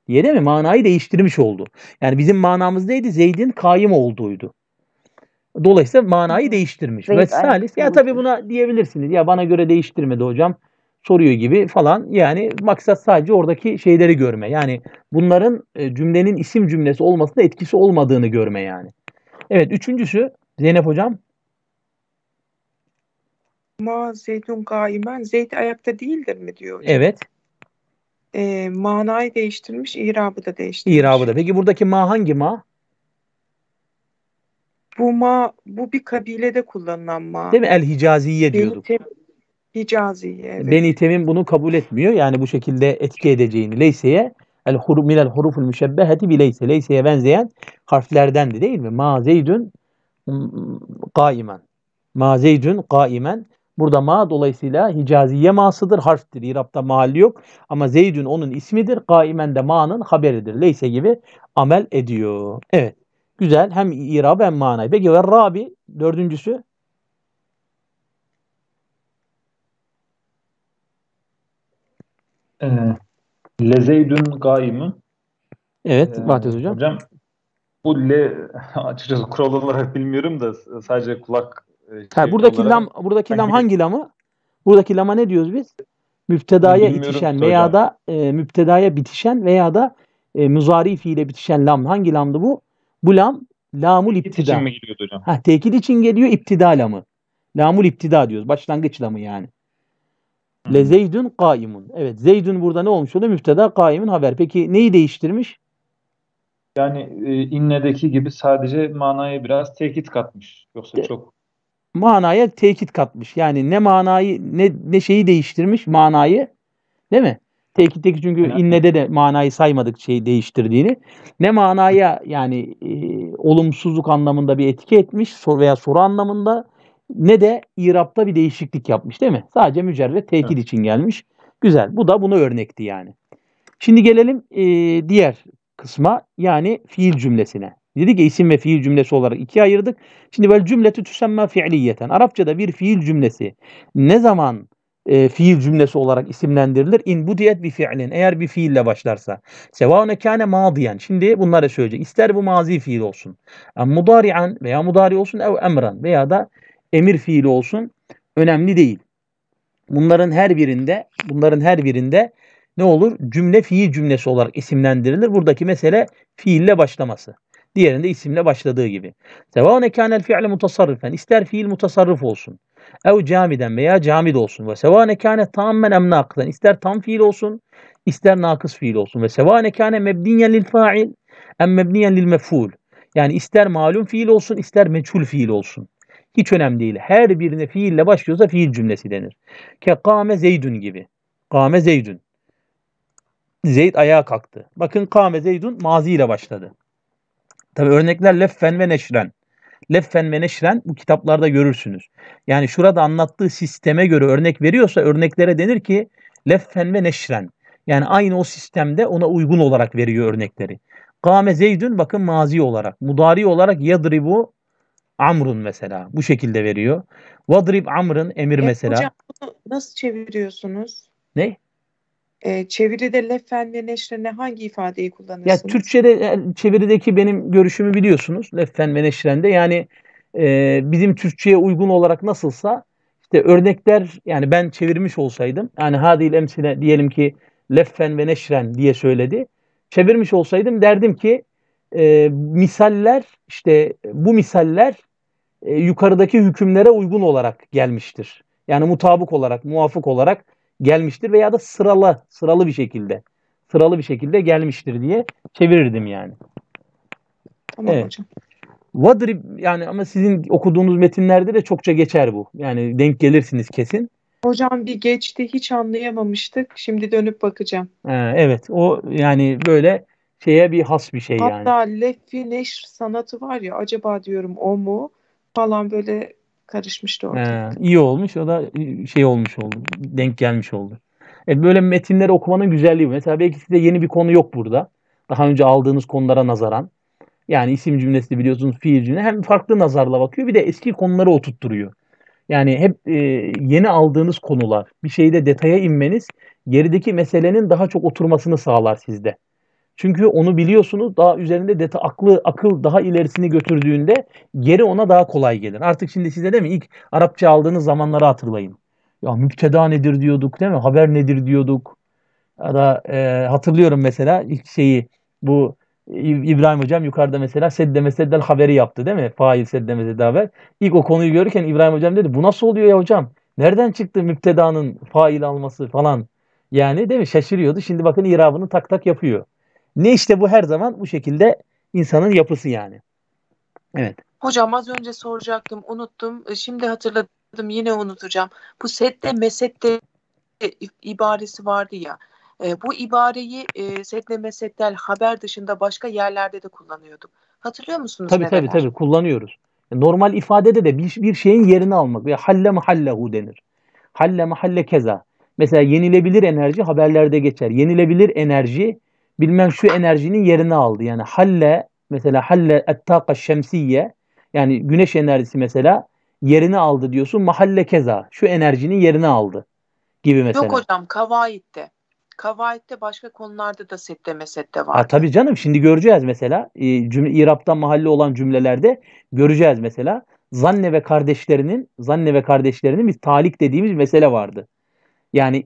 diye değil mi? Manayı değiştirmiş oldu. Yani bizim manamız neydi? Zeyd'in kaim olduğuydu. Dolayısıyla manayı değiştirmiş. Zeyd, Ve Salis ya tabii buna diyebilirsiniz. Ya bana göre değiştirmedi hocam soruyor gibi falan. Yani maksat sadece oradaki şeyleri görme. Yani bunların e, cümlenin isim cümlesi olmasında etkisi olmadığını görme yani. Evet üçüncüsü Zeynep Hocam. Ma zeytun kaimen zeyt ayakta değildir mi diyor hocam. Evet. E, manayı değiştirmiş, irabı da değiştirmiş. İrabı da. Peki buradaki ma hangi ma? Bu ma bu bir kabilede kullanılan ma. Değil mi? El Hicaziye diyorduk. Benim, Hicazi'ye. Evet. Beni Temim bunu kabul etmiyor. Yani bu şekilde etki edeceğini Leyse'ye el huru minel huruful müşebbeheti bi Leyse. Leyse'ye benzeyen harflerdendi değil mi? Ma zeydün kaimen. Ma zeydün kaimen. Burada ma dolayısıyla hicaziye masıdır, harftir. İrab'da mahalli yok. Ama zeydün onun ismidir. Kaimen de ma'nın haberidir. Leyse gibi amel ediyor. Evet. Güzel. Hem irab hem manayı. Peki ve rabi dördüncüsü? E, Lezeydün Gaim'ı. Evet, e, ee, Bahtiz Hocam. Hocam bu le (laughs) açıkçası kural olarak bilmiyorum da sadece kulak e, şey ha, buradaki olarak, lam buradaki hangi lam (laughs) hangi lamı? Buradaki lama ne diyoruz biz? Müptedaya itişen veya da e, müptedaya bitişen veya da e, muzari fiile bitişen lam. Hangi lamdı bu? Bu lam lamul iptida. İçin mi geliyordu hocam? Ha, tekit için geliyor iptida lamı. Lamul iptida diyoruz. Başlangıç lamı yani. Le Zeydun kaimun. Evet Zeydun burada ne olmuş oluyor? Müfteda kaimun haber. Peki neyi değiştirmiş? Yani e, innedeki gibi sadece manaya biraz tekit katmış. Yoksa e, çok manaya tekit katmış. Yani ne manayı ne ne şeyi değiştirmiş manayı değil mi? Tekitteki çünkü yani. innede de manayı saymadık şeyi değiştirdiğini. Ne manaya yani e, olumsuzluk anlamında bir etki etmiş veya soru anlamında ne de irapta bir değişiklik yapmış değil mi? Sadece mücerret tehdit evet. için gelmiş. Güzel. Bu da buna örnekti yani. Şimdi gelelim e, diğer kısma yani fiil cümlesine. Dedik ya isim ve fiil cümlesi olarak ikiye ayırdık. Şimdi vel cümletü tüsemma fiiliyeten. Arapçada bir fiil cümlesi ne zaman e, fiil cümlesi olarak isimlendirilir? İn budiyet bir fiilin. Eğer bir fiille başlarsa. Sevaune kâne madiyen. Şimdi bunları söyleyecek. İster bu mazi fiil olsun. Mudari'an veya mudari olsun ev emran veya da emir fiili olsun önemli değil. Bunların her birinde, bunların her birinde ne olur? Cümle fiil cümlesi olarak isimlendirilir. Buradaki mesele fiille başlaması. Diğerinde isimle başladığı gibi. Sevaun ekanel fi'le mutasarrifen. İster fiil mutasarrif olsun. Ev camiden veya camid olsun. Ve sevaun ekane tammen em nakıden. İster tam fiil olsun, ister nakıs fiil olsun. Ve sevaun ekane mebniyen lil fa'il em mebniyen lil mef'ul. Yani ister malum fiil olsun, ister meçhul fiil olsun. Hiç önemli değil. Her birine fiille başlıyorsa fiil cümlesi denir. Ke kame zeydün gibi. Kame zeydun. Zeyd ayağa kalktı. Bakın kame zeydun mazi ile başladı. Tabi örnekler leffen ve neşren. Leffen ve neşren bu kitaplarda görürsünüz. Yani şurada anlattığı sisteme göre örnek veriyorsa örneklere denir ki leffen ve neşren. Yani aynı o sistemde ona uygun olarak veriyor örnekleri. Kame zeydün bakın mazi olarak. Mudari olarak yadribu Amrun mesela bu şekilde veriyor. Vadrib Amr'un emir e, mesela. Hocam bunu nasıl çeviriyorsunuz? Ne? E, çeviride lefen ve neşrene hangi ifadeyi kullanıyorsunuz? Ya Türkçe'de e, çevirideki benim görüşümü biliyorsunuz. Lefen ve neşrende yani e, bizim Türkçe'ye uygun olarak nasılsa işte örnekler yani ben çevirmiş olsaydım yani hadil emsile diyelim ki leffen ve neşren diye söyledi. Çevirmiş olsaydım derdim ki e, misaller işte bu misaller e, yukarıdaki hükümlere uygun olarak gelmiştir. Yani mutabık olarak, muvafık olarak gelmiştir veya da sıralı, sıralı bir şekilde, sıralı bir şekilde gelmiştir diye çevirirdim yani. Tamam evet. hocam. Vadrib yani ama sizin okuduğunuz metinlerde de çokça geçer bu. Yani denk gelirsiniz kesin. Hocam bir geçti hiç anlayamamıştık. Şimdi dönüp bakacağım. Ee, evet o yani böyle şeye bir has bir şey Hatta yani. Hatta lefi neşr sanatı var ya acaba diyorum o mu falan böyle karışmıştı orada. Ee, iyi olmuş o da şey olmuş oldu. Denk gelmiş oldu. E böyle metinleri okumanın güzelliği bu. Mesela belki size yeni bir konu yok burada. Daha önce aldığınız konulara nazaran. Yani isim cümlesi de biliyorsunuz fiil cümle. Hem farklı nazarla bakıyor bir de eski konuları oturtturuyor. Yani hep e, yeni aldığınız konular, bir şeyde detaya inmeniz gerideki meselenin daha çok oturmasını sağlar sizde. Çünkü onu biliyorsunuz daha üzerinde deta aklı akıl daha ilerisini götürdüğünde geri ona daha kolay gelir. Artık şimdi size değil mi ilk Arapça aldığınız zamanları hatırlayın. Ya müpteda nedir diyorduk değil mi? Haber nedir diyorduk. Ya da e, hatırlıyorum mesela ilk şeyi bu İbrahim hocam yukarıda mesela sedde meseddel haberi yaptı değil mi? Fail sedde meseddel haber. İlk o konuyu görürken İbrahim hocam dedi bu nasıl oluyor ya hocam? Nereden çıktı müptedanın fail alması falan? Yani değil mi? Şaşırıyordu. Şimdi bakın irabını tak tak yapıyor. Ne işte bu her zaman bu şekilde insanın yapısı yani. Evet. Hocam az önce soracaktım unuttum. E, şimdi hatırladım yine unutacağım. Bu sette mesette e, ibaresi vardı ya. E, bu ibareyi e, setle mesettel haber dışında başka yerlerde de kullanıyorduk. Hatırlıyor musunuz? Tabii neler? tabii tabii kullanıyoruz. E, normal ifadede de bir, bir şeyin yerini almak. Ya halle mahallehu denir. Halle mahalle keza. Mesela yenilebilir enerji haberlerde geçer. Yenilebilir enerji bilmem şu enerjinin yerini aldı. Yani halle mesela halle ettaka şemsiye yani güneş enerjisi mesela yerini aldı diyorsun. Mahalle keza şu enerjinin yerini aldı gibi mesela. Yok hocam kavayitte kavayitte başka konularda da sette mesette var. Ha, tabii canım şimdi göreceğiz mesela e, cümle, İrab'dan mahalle olan cümlelerde göreceğiz mesela zanne ve kardeşlerinin zanne ve kardeşlerinin bir talik dediğimiz bir mesele vardı. Yani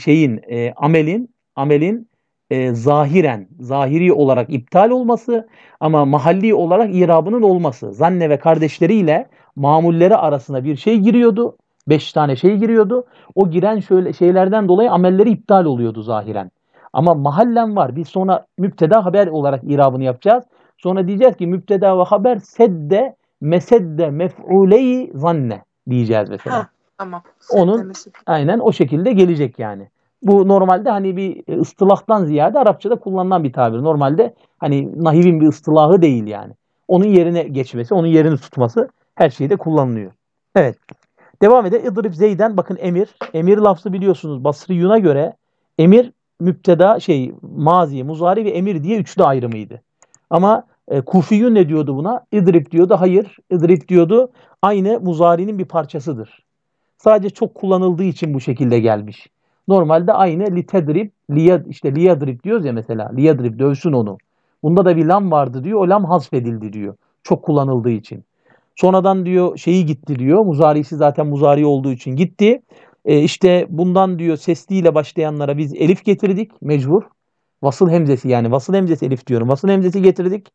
şeyin e, amelin amelin e, zahiren, zahiri olarak iptal olması ama mahalli olarak irabının olması. Zanne ve kardeşleriyle mamulleri arasında bir şey giriyordu. Beş tane şey giriyordu. O giren şöyle şeylerden dolayı amelleri iptal oluyordu zahiren. Ama mahallen var. Biz sonra müpteda haber olarak irabını yapacağız. Sonra diyeceğiz ki müpteda ve haber sedde mesedde mef'uleyi zanne diyeceğiz mesela. Ha, tamam. Onun aynen o şekilde gelecek yani. Bu normalde hani bir e, ıstılahtan ziyade Arapçada kullanılan bir tabir. Normalde hani nahivin bir ıstılahı değil yani. Onun yerine geçmesi, onun yerini tutması her şeyde kullanılıyor. Evet. Devam edelim. İdrib Zeyden bakın emir. Emir lafzı biliyorsunuz Basri Yun'a göre emir müpteda şey mazi, muzari ve emir diye üçlü ayrımıydı. Ama e, Yun ne diyordu buna? İdrib diyordu. Hayır. İdrib diyordu. Aynı muzarinin bir parçasıdır. Sadece çok kullanıldığı için bu şekilde gelmiş. Normalde aynı li tedrib, li, işte liyadrib diyoruz ya mesela. Liyadrib dövsün onu. Bunda da bir lam vardı diyor. O lam hasfedildi diyor. Çok kullanıldığı için. Sonradan diyor şeyi gitti diyor. Muzarisi zaten muzari olduğu için gitti. E, işte bundan diyor sesliyle başlayanlara biz elif getirdik mecbur. Vasıl hemzesi yani vasıl hemzesi elif diyorum. Vasıl hemzesi getirdik.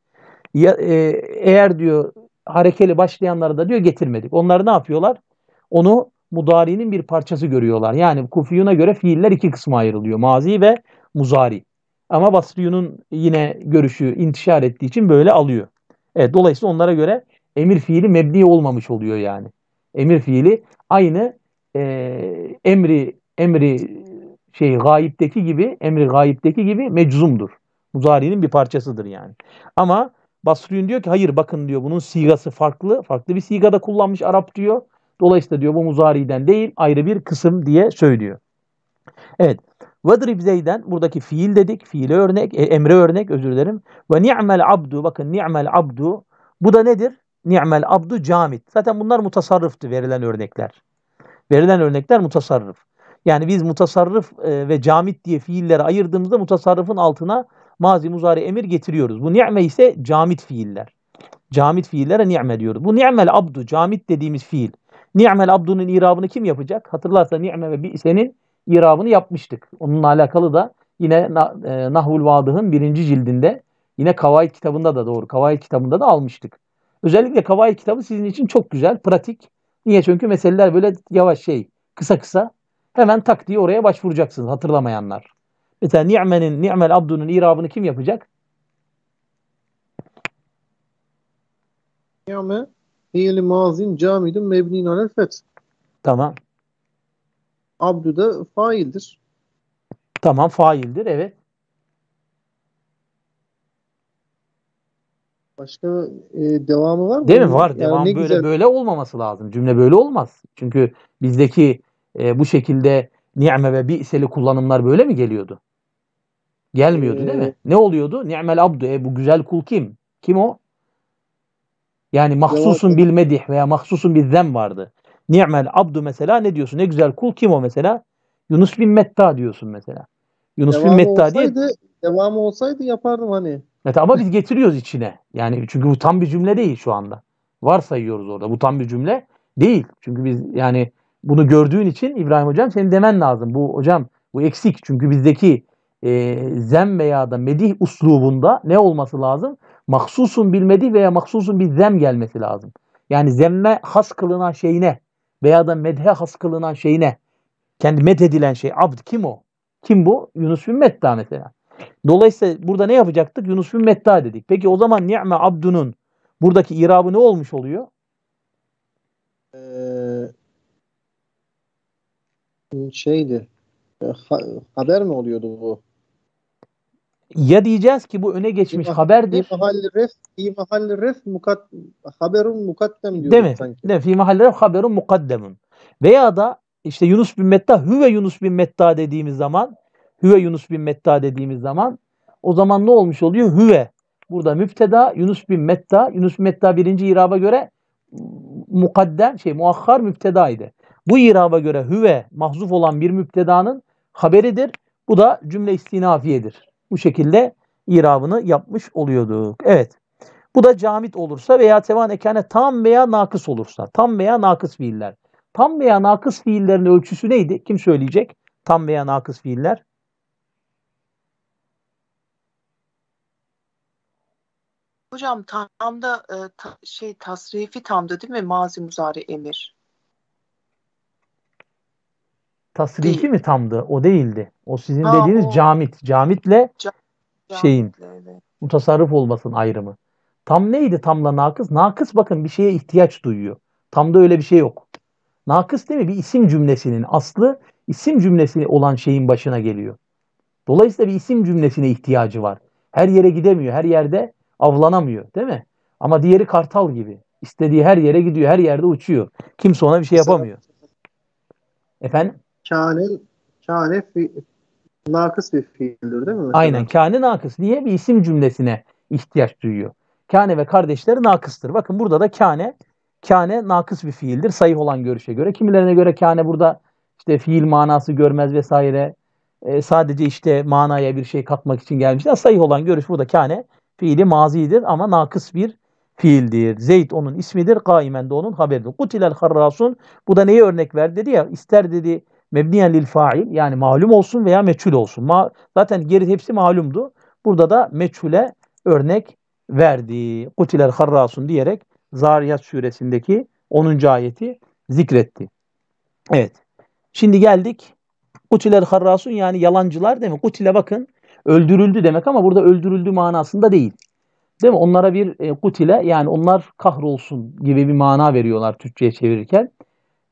Ya, e, eğer diyor harekeli başlayanlara da diyor getirmedik. Onlar ne yapıyorlar? Onu mudari'nin bir parçası görüyorlar. Yani Kufiyun'a göre fiiller iki kısma ayrılıyor. Mazi ve muzari. Ama Basriyun'un yine görüşü intişar ettiği için böyle alıyor. Evet, dolayısıyla onlara göre emir fiili mebni olmamış oluyor yani. Emir fiili aynı e, emri emri şey gayipteki gibi emri gayipteki gibi meczumdur. Muzari'nin bir parçasıdır yani. Ama Basriyun diyor ki hayır bakın diyor bunun sigası farklı. Farklı bir sigada kullanmış Arap diyor. Dolayısıyla diyor bu muzariden değil ayrı bir kısım diye söylüyor. Evet. Vadrib zeyden buradaki fiil dedik. Fiile örnek, e, emre örnek özür dilerim. Ve ni'mel abdu bakın ni'mel abdu bu da nedir? Ni'mel abdu camit. Zaten bunlar mutasarrıftı verilen örnekler. Verilen örnekler mutasarrıf. Yani biz mutasarrıf e, ve camit diye fiilleri ayırdığımızda mutasarrıfın altına mazi muzari emir getiriyoruz. Bu ni'me ise camit fiiller. Camit fiillere ni'me diyoruz. Bu ni'mel abdu camit dediğimiz fiil. Ni'mel abdunun irabını kim yapacak? Hatırlarsa ni'me ve bi'senin irabını yapmıştık. Onunla alakalı da yine e, Nahvul Vadıh'ın birinci cildinde yine Kavait kitabında da doğru. Kavait kitabında da almıştık. Özellikle Kavait kitabı sizin için çok güzel, pratik. Niye? Çünkü meseleler böyle yavaş şey, kısa kısa. Hemen tak diye oraya başvuracaksınız hatırlamayanlar. Mesela ni'menin, ni'mel abdunun irabını kim yapacak? Ni'me Fiili mazin camidin mebnin alel Tamam. Abdü de faildir. Tamam faildir evet. Başka e, devamı var mı? Değil mi? Var. Yani Devam böyle güzel. böyle olmaması lazım. Cümle böyle olmaz. Çünkü bizdeki e, bu şekilde ni'me ve bi'seli kullanımlar böyle mi geliyordu? Gelmiyordu ee, değil mi? Ee, ne oluyordu? Ni'mel abdu. E, bu güzel kul kim? Kim o? Yani mahsusun bil medih veya mahsusun bir zem vardı. Ni'mel abdu mesela ne diyorsun? Ne güzel kul kim o mesela? Yunus bin Metta diyorsun mesela. Yunus devamı bin Metta olsaydı, diye. Devamı olsaydı yapardım hani. Evet ama biz getiriyoruz içine. Yani çünkü bu tam bir cümle değil şu anda. Varsayıyoruz orada. Bu tam bir cümle değil. Çünkü biz yani bunu gördüğün için İbrahim hocam senin demen lazım. Bu hocam bu eksik. Çünkü bizdeki e, zem veya da medih uslubunda ne olması lazım? Maksusun bil medih veya maksusun bir zem gelmesi lazım. Yani zemme has kılınan şey ne? Veya da medhe has kılınan şey ne? Kendi met edilen şey. Abd kim o? Kim bu? Yunus bin Metta mesela. Dolayısıyla burada ne yapacaktık? Yunus bin Metta dedik. Peki o zaman ni'me abdunun buradaki irabı ne olmuş oluyor? Ee, şeydi. E, ha, haber mi oluyordu bu? Ya diyeceğiz ki bu öne geçmiş İmahal, haberdir. Fi mahalli ref, fi mahalli ref mukat, haberun mukaddem diyoruz Değil mi? sanki. Değil, fi mahalli ref haberun mukaddemun. Veya da işte Yunus bin Metta, Hüve Yunus bin Metta dediğimiz zaman, Hüve Yunus bin Metta dediğimiz zaman o zaman ne olmuş oluyor? Hüve. Burada müfteda, Yunus bin Metta. Yunus bin Metta birinci iraba göre mukaddem, şey muakhar müfteda idi. Bu iraba göre hüve mahzuf olan bir müptedanın haberidir. Bu da cümle istinafiyedir bu şekilde irabını yapmış oluyorduk. Evet. Bu da camit olursa veya tevan ekane tam veya nakıs olursa. Tam veya nakıs fiiller. Tam veya nakıs fiillerin ölçüsü neydi? Kim söyleyecek? Tam veya nakıs fiiller. Hocam tamda e, ta, şey tasrifi tamda değil mi? Mazi muzari emir. Tasriki değil. mi tamdı? O değildi. O sizin ha, dediğiniz o. camit. Camitle Cam, şeyin evet. mutasarrıf olmasın ayrımı. Tam neydi tamla nakıs? Nakıs bakın bir şeye ihtiyaç duyuyor. Tamda öyle bir şey yok. Nakıs değil mi? Bir isim cümlesinin aslı isim cümlesi olan şeyin başına geliyor. Dolayısıyla bir isim cümlesine ihtiyacı var. Her yere gidemiyor. Her yerde avlanamıyor değil mi? Ama diğeri kartal gibi. İstediği her yere gidiyor. Her yerde uçuyor. Kimse ona bir şey yapamıyor. Efendim? kâne kâne fi, nakıs bir fiildir değil mi? Mesela? Aynen. Kâne nakıs diye bir isim cümlesine ihtiyaç duyuyor. Kâne ve kardeşleri nakıstır. Bakın burada da kâne kâne nakıs bir fiildir sayı olan görüşe göre. Kimilerine göre kâne burada işte fiil manası görmez vesaire. E, sadece işte manaya bir şey katmak için gelmişler. Sayı olan görüş burada kâne fiili mazidir ama nakıs bir fiildir. Zeyd onun ismidir. Kaimen de onun haberidir. Kutilel harrasun. Bu da neyi örnek verdi dedi ya. İster dedi mebniyen lil fail yani malum olsun veya meçhul olsun. Ma, zaten geri hepsi malumdu. Burada da meçhule örnek verdi. Kutiler harrasun diyerek Zariyat suresindeki 10. ayeti zikretti. Evet. Şimdi geldik. Kutiler harrasun yani yalancılar değil mi? Kutile bakın öldürüldü demek ama burada öldürüldü manasında değil. Değil mi? Onlara bir e, kutile yani onlar kahrolsun gibi bir mana veriyorlar Türkçe'ye çevirirken.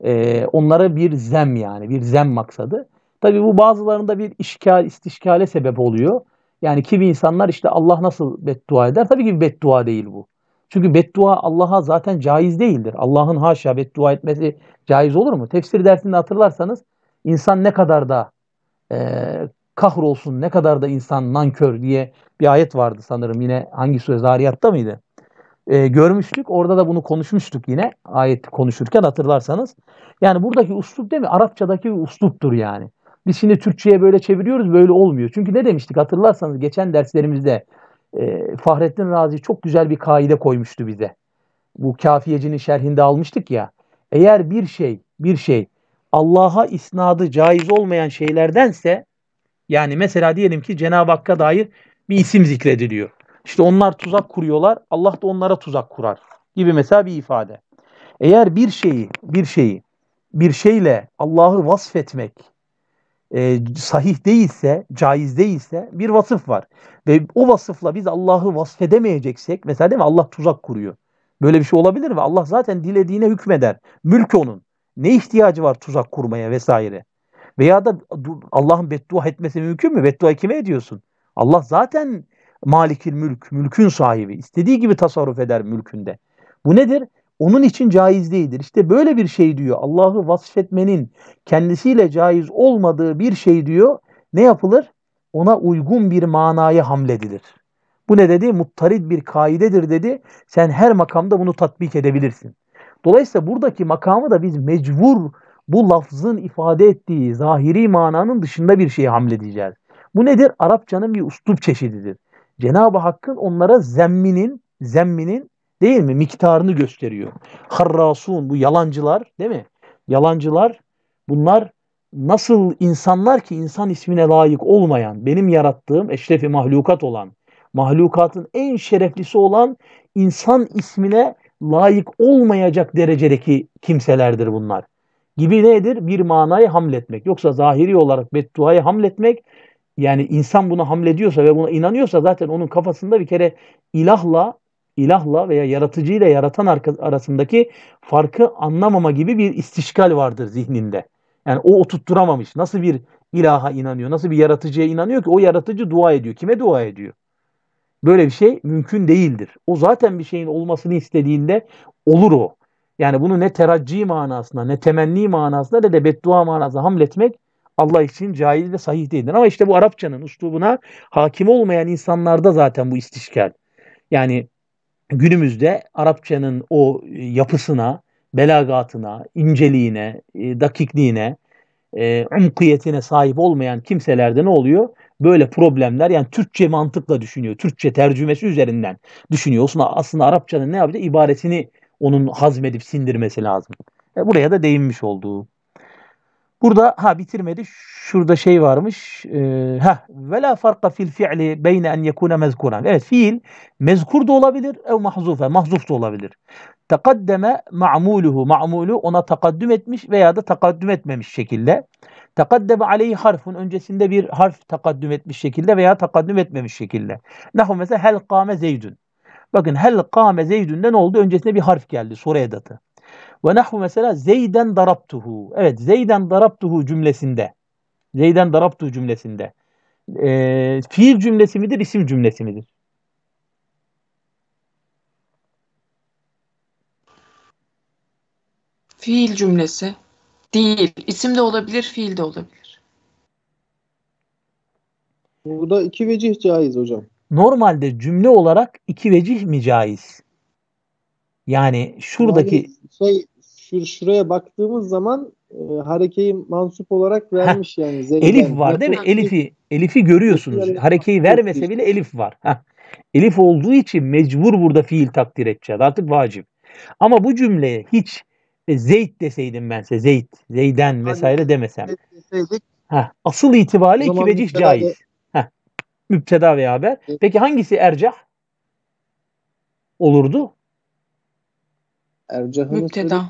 E, onlara bir zem yani bir zem maksadı. Tabii bu bazılarında bir işkal, istişkale sebep oluyor. Yani kimi insanlar işte Allah nasıl beddua eder? Tabii ki beddua değil bu. Çünkü beddua Allah'a zaten caiz değildir. Allah'ın haşa beddua etmesi caiz olur mu? Tefsir dersinde hatırlarsanız insan ne kadar da e, kahrolsun, ne kadar da insan nankör diye bir ayet vardı sanırım yine hangi sure Zariyat'ta mıydı? e, görmüştük. Orada da bunu konuşmuştuk yine ayet konuşurken hatırlarsanız. Yani buradaki uslup değil mi? Arapçadaki bir usluptur yani. Biz şimdi Türkçe'ye böyle çeviriyoruz böyle olmuyor. Çünkü ne demiştik hatırlarsanız geçen derslerimizde e, Fahrettin Razi çok güzel bir kaide koymuştu bize. Bu kafiyecinin şerhinde almıştık ya. Eğer bir şey bir şey Allah'a isnadı caiz olmayan şeylerdense yani mesela diyelim ki Cenab-ı Hakk'a dair bir isim zikrediliyor. İşte onlar tuzak kuruyorlar. Allah da onlara tuzak kurar gibi mesela bir ifade. Eğer bir şeyi, bir şeyi, bir şeyle Allah'ı vasfetmek e, sahih değilse, caiz değilse bir vasıf var. Ve o vasıfla biz Allah'ı vasfedemeyeceksek mesela değil mi Allah tuzak kuruyor. Böyle bir şey olabilir mi? Allah zaten dilediğine hükmeder. Mülk onun. Ne ihtiyacı var tuzak kurmaya vesaire? Veya da Allah'ın beddua etmesi mümkün mü? Bedduayı kime ediyorsun? Allah zaten Malikil mülk, mülkün sahibi. istediği gibi tasarruf eder mülkünde. Bu nedir? Onun için caiz değildir. İşte böyle bir şey diyor. Allah'ı vasfetmenin kendisiyle caiz olmadığı bir şey diyor. Ne yapılır? Ona uygun bir manaya hamledilir. Bu ne dedi? Muttarid bir kaidedir dedi. Sen her makamda bunu tatbik edebilirsin. Dolayısıyla buradaki makamı da biz mecbur bu lafzın ifade ettiği zahiri mananın dışında bir şeye hamledeceğiz. Bu nedir? Arapçanın bir uslup çeşididir. Cenab-ı Hakk'ın onlara zemminin, zemminin değil mi miktarını gösteriyor. Harrasun bu yalancılar değil mi? Yalancılar bunlar nasıl insanlar ki insan ismine layık olmayan, benim yarattığım eşrefi mahlukat olan, mahlukatın en şereflisi olan insan ismine layık olmayacak derecedeki kimselerdir bunlar. Gibi nedir? Bir manayı hamletmek. Yoksa zahiri olarak bedduayı hamletmek yani insan buna hamlediyorsa ve buna inanıyorsa zaten onun kafasında bir kere ilahla ilahla veya yaratıcıyla yaratan arasındaki farkı anlamama gibi bir istişkal vardır zihninde. Yani o oturtturamamış. Nasıl bir ilaha inanıyor, nasıl bir yaratıcıya inanıyor ki o yaratıcı dua ediyor. Kime dua ediyor? Böyle bir şey mümkün değildir. O zaten bir şeyin olmasını istediğinde olur o. Yani bunu ne teracci manasında, ne temenni manasında ne de beddua manasında hamletmek Allah için caiz ve sahih değildir. Ama işte bu Arapçanın uslubuna hakim olmayan insanlarda zaten bu istişkal. Yani günümüzde Arapçanın o e, yapısına, belagatına, inceliğine, e, dakikliğine, e, umkiyetine sahip olmayan kimselerde ne oluyor? Böyle problemler yani Türkçe mantıkla düşünüyor. Türkçe tercümesi üzerinden düşünüyor. Aslında, aslında Arapçanın ne yapacağı ibaresini onun hazmedip sindirmesi lazım. buraya da değinmiş olduğu. Burada ha bitirmedi. Şurada şey varmış. E, ha ve la farka fil fi'li beyne en yekuna mezkuran. Evet fiil mezkur da olabilir ev mahzufe mahzuf da olabilir. Takaddeme ma'muluhu ma'mulu ona takaddüm etmiş veya da takaddüm etmemiş şekilde. Takaddeme aleyhi harfun öncesinde bir harf takaddüm etmiş şekilde veya takaddüm etmemiş şekilde. Nahu mesela hel kame zeydün. Bakın hel kame ne oldu öncesinde bir harf geldi soru edatı. Ve nahvu mesela Zeyden daraptuhu. Evet Zeyden daraptuhu cümlesinde. Zeyden daraptuhu cümlesinde. E, fiil cümlesi midir, isim cümlesi midir? Fiil cümlesi değil. İsim de olabilir, fiil de olabilir. Burada iki vecih caiz hocam. Normalde cümle olarak iki vecih mi caiz? Yani şuradaki yani şey şur şuraya baktığımız zaman e, harekeyi mansup olarak vermiş Heh. yani. Zeyden. Elif var değil mi? Elif'i Elif'i görüyorsunuz. Harekeyi vermese bile Elif var. Heh. Elif olduğu için mecbur burada fiil takdir edeceğiz. Artık vacip. Ama bu cümleye hiç e, zeyt deseydim ben size Zeyd, Zeyden vesaire demesem. Heh. Asıl itibariyle iki vecih caiz. Heh. Müpteda ve haber. Peki hangisi ercah? Olurdu. Ercah'ın müpteda.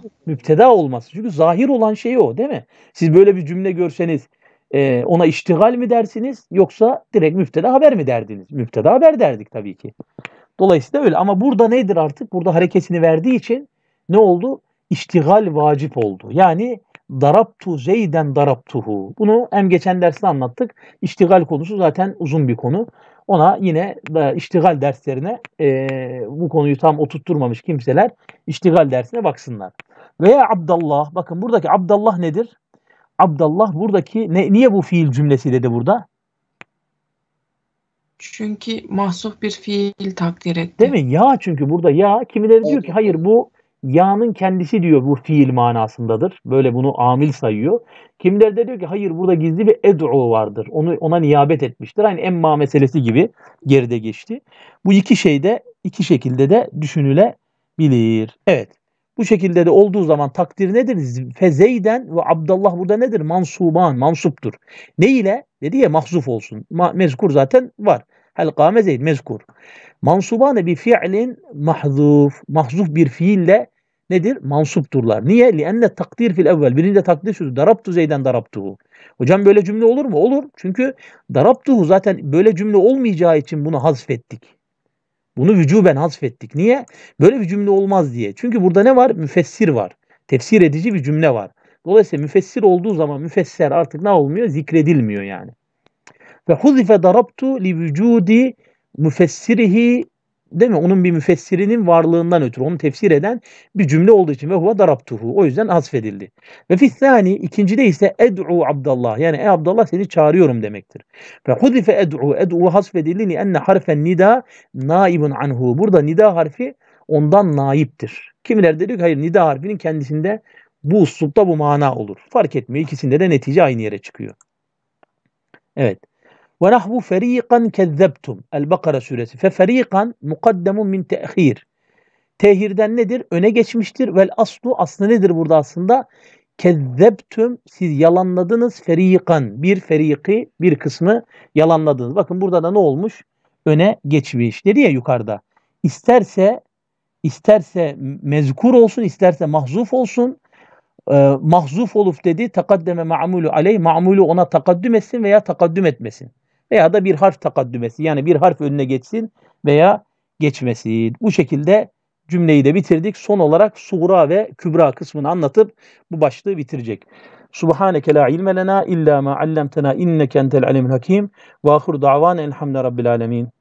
Söyledi. olması. Çünkü zahir olan şey o değil mi? Siz böyle bir cümle görseniz e, ona iştigal mi dersiniz yoksa direkt müfteda haber mi derdiniz? müfteda haber derdik tabii ki. Dolayısıyla öyle ama burada nedir artık? Burada hareketini verdiği için ne oldu? İştigal vacip oldu. Yani daraptu zeyden daraptuhu. Bunu hem geçen derste anlattık. İştigal konusu zaten uzun bir konu ona yine da e, iştigal derslerine e, bu konuyu tam oturtturmamış kimseler iştigal dersine baksınlar. Veya Abdullah bakın buradaki Abdullah nedir? Abdullah buradaki ne, niye bu fiil cümlesi dedi burada? Çünkü mahsuf bir fiil takdir etti. Değil mi? Ya çünkü burada ya kimileri diyor ki hayır bu yağının kendisi diyor bu fiil manasındadır. Böyle bunu amil sayıyor. Kimileri de diyor ki hayır burada gizli bir ed'u vardır. Onu ona niyabet etmiştir. Aynı emma meselesi gibi geride geçti. Bu iki şeyde iki şekilde de düşünülebilir. Evet. Bu şekilde de olduğu zaman takdir nedir? Fezeyden ve Abdullah burada nedir? Mansuban, mansuptur. Ne ile? Dedi ya mahzuf olsun. mezkur zaten var. Hel zeyd mezkur. Mansubane bir fiilin mahzuf. Mahzuf bir fiille nedir? Mansupturlar. Niye? Lienne takdir fil evvel. Birinde takdir sözü. Darabtu zeyden darabtuhu. Hocam böyle cümle olur mu? Olur. Çünkü darabtuhu zaten böyle cümle olmayacağı için bunu hazfettik. Bunu vücuben hasfettik. Niye? Böyle bir cümle olmaz diye. Çünkü burada ne var? Müfessir var. Tefsir edici bir cümle var. Dolayısıyla müfessir olduğu zaman müfesser artık ne olmuyor? Zikredilmiyor yani. Ve huzife darabtu li vücudi müfessirihi değil mi? Onun bir müfessirinin varlığından ötürü onu tefsir eden bir cümle olduğu için ve huve darabtuhu. O yüzden hasfedildi. Ve fi fissani ikincide ise ed'u Abdullah. Yani ey Abdullah seni çağırıyorum demektir. Ve hudife ed'u. Ed'u hasfedildi ni enne harfen nida naibun anhu. Burada nida harfi ondan naiptir. Kimiler dedi ki hayır nida harfinin kendisinde bu uslupta bu mana olur. Fark etmiyor. İkisinde de netice aynı yere çıkıyor. Evet. Ve nahvu feriqan kezzebtum. El-Bakara suresi. Fe feriqan min tehir. Tehirden nedir? Öne geçmiştir. Vel aslu aslı nedir burada aslında? Kezzebtüm siz yalanladınız ferikan. Bir feriki bir kısmı yalanladınız. Bakın burada da ne olmuş? Öne geçmiş. Dedi ya yukarıda. İsterse isterse mezkur olsun, isterse mahzuf olsun. Ee, mahzuf olup dedi takaddeme ma'mulu aleyh. Ma'mulu ona takaddüm etsin veya takaddüm etmesin veya da bir harf takaddümesi yani bir harf önüne geçsin veya geçmesin. Bu şekilde cümleyi de bitirdik. Son olarak suğra ve kübra kısmını anlatıp bu başlığı bitirecek. Subhaneke la ilme lena illa ma allamtena inneke entel alimul hakim ve ahir davan elhamdülillahi rabbil alamin.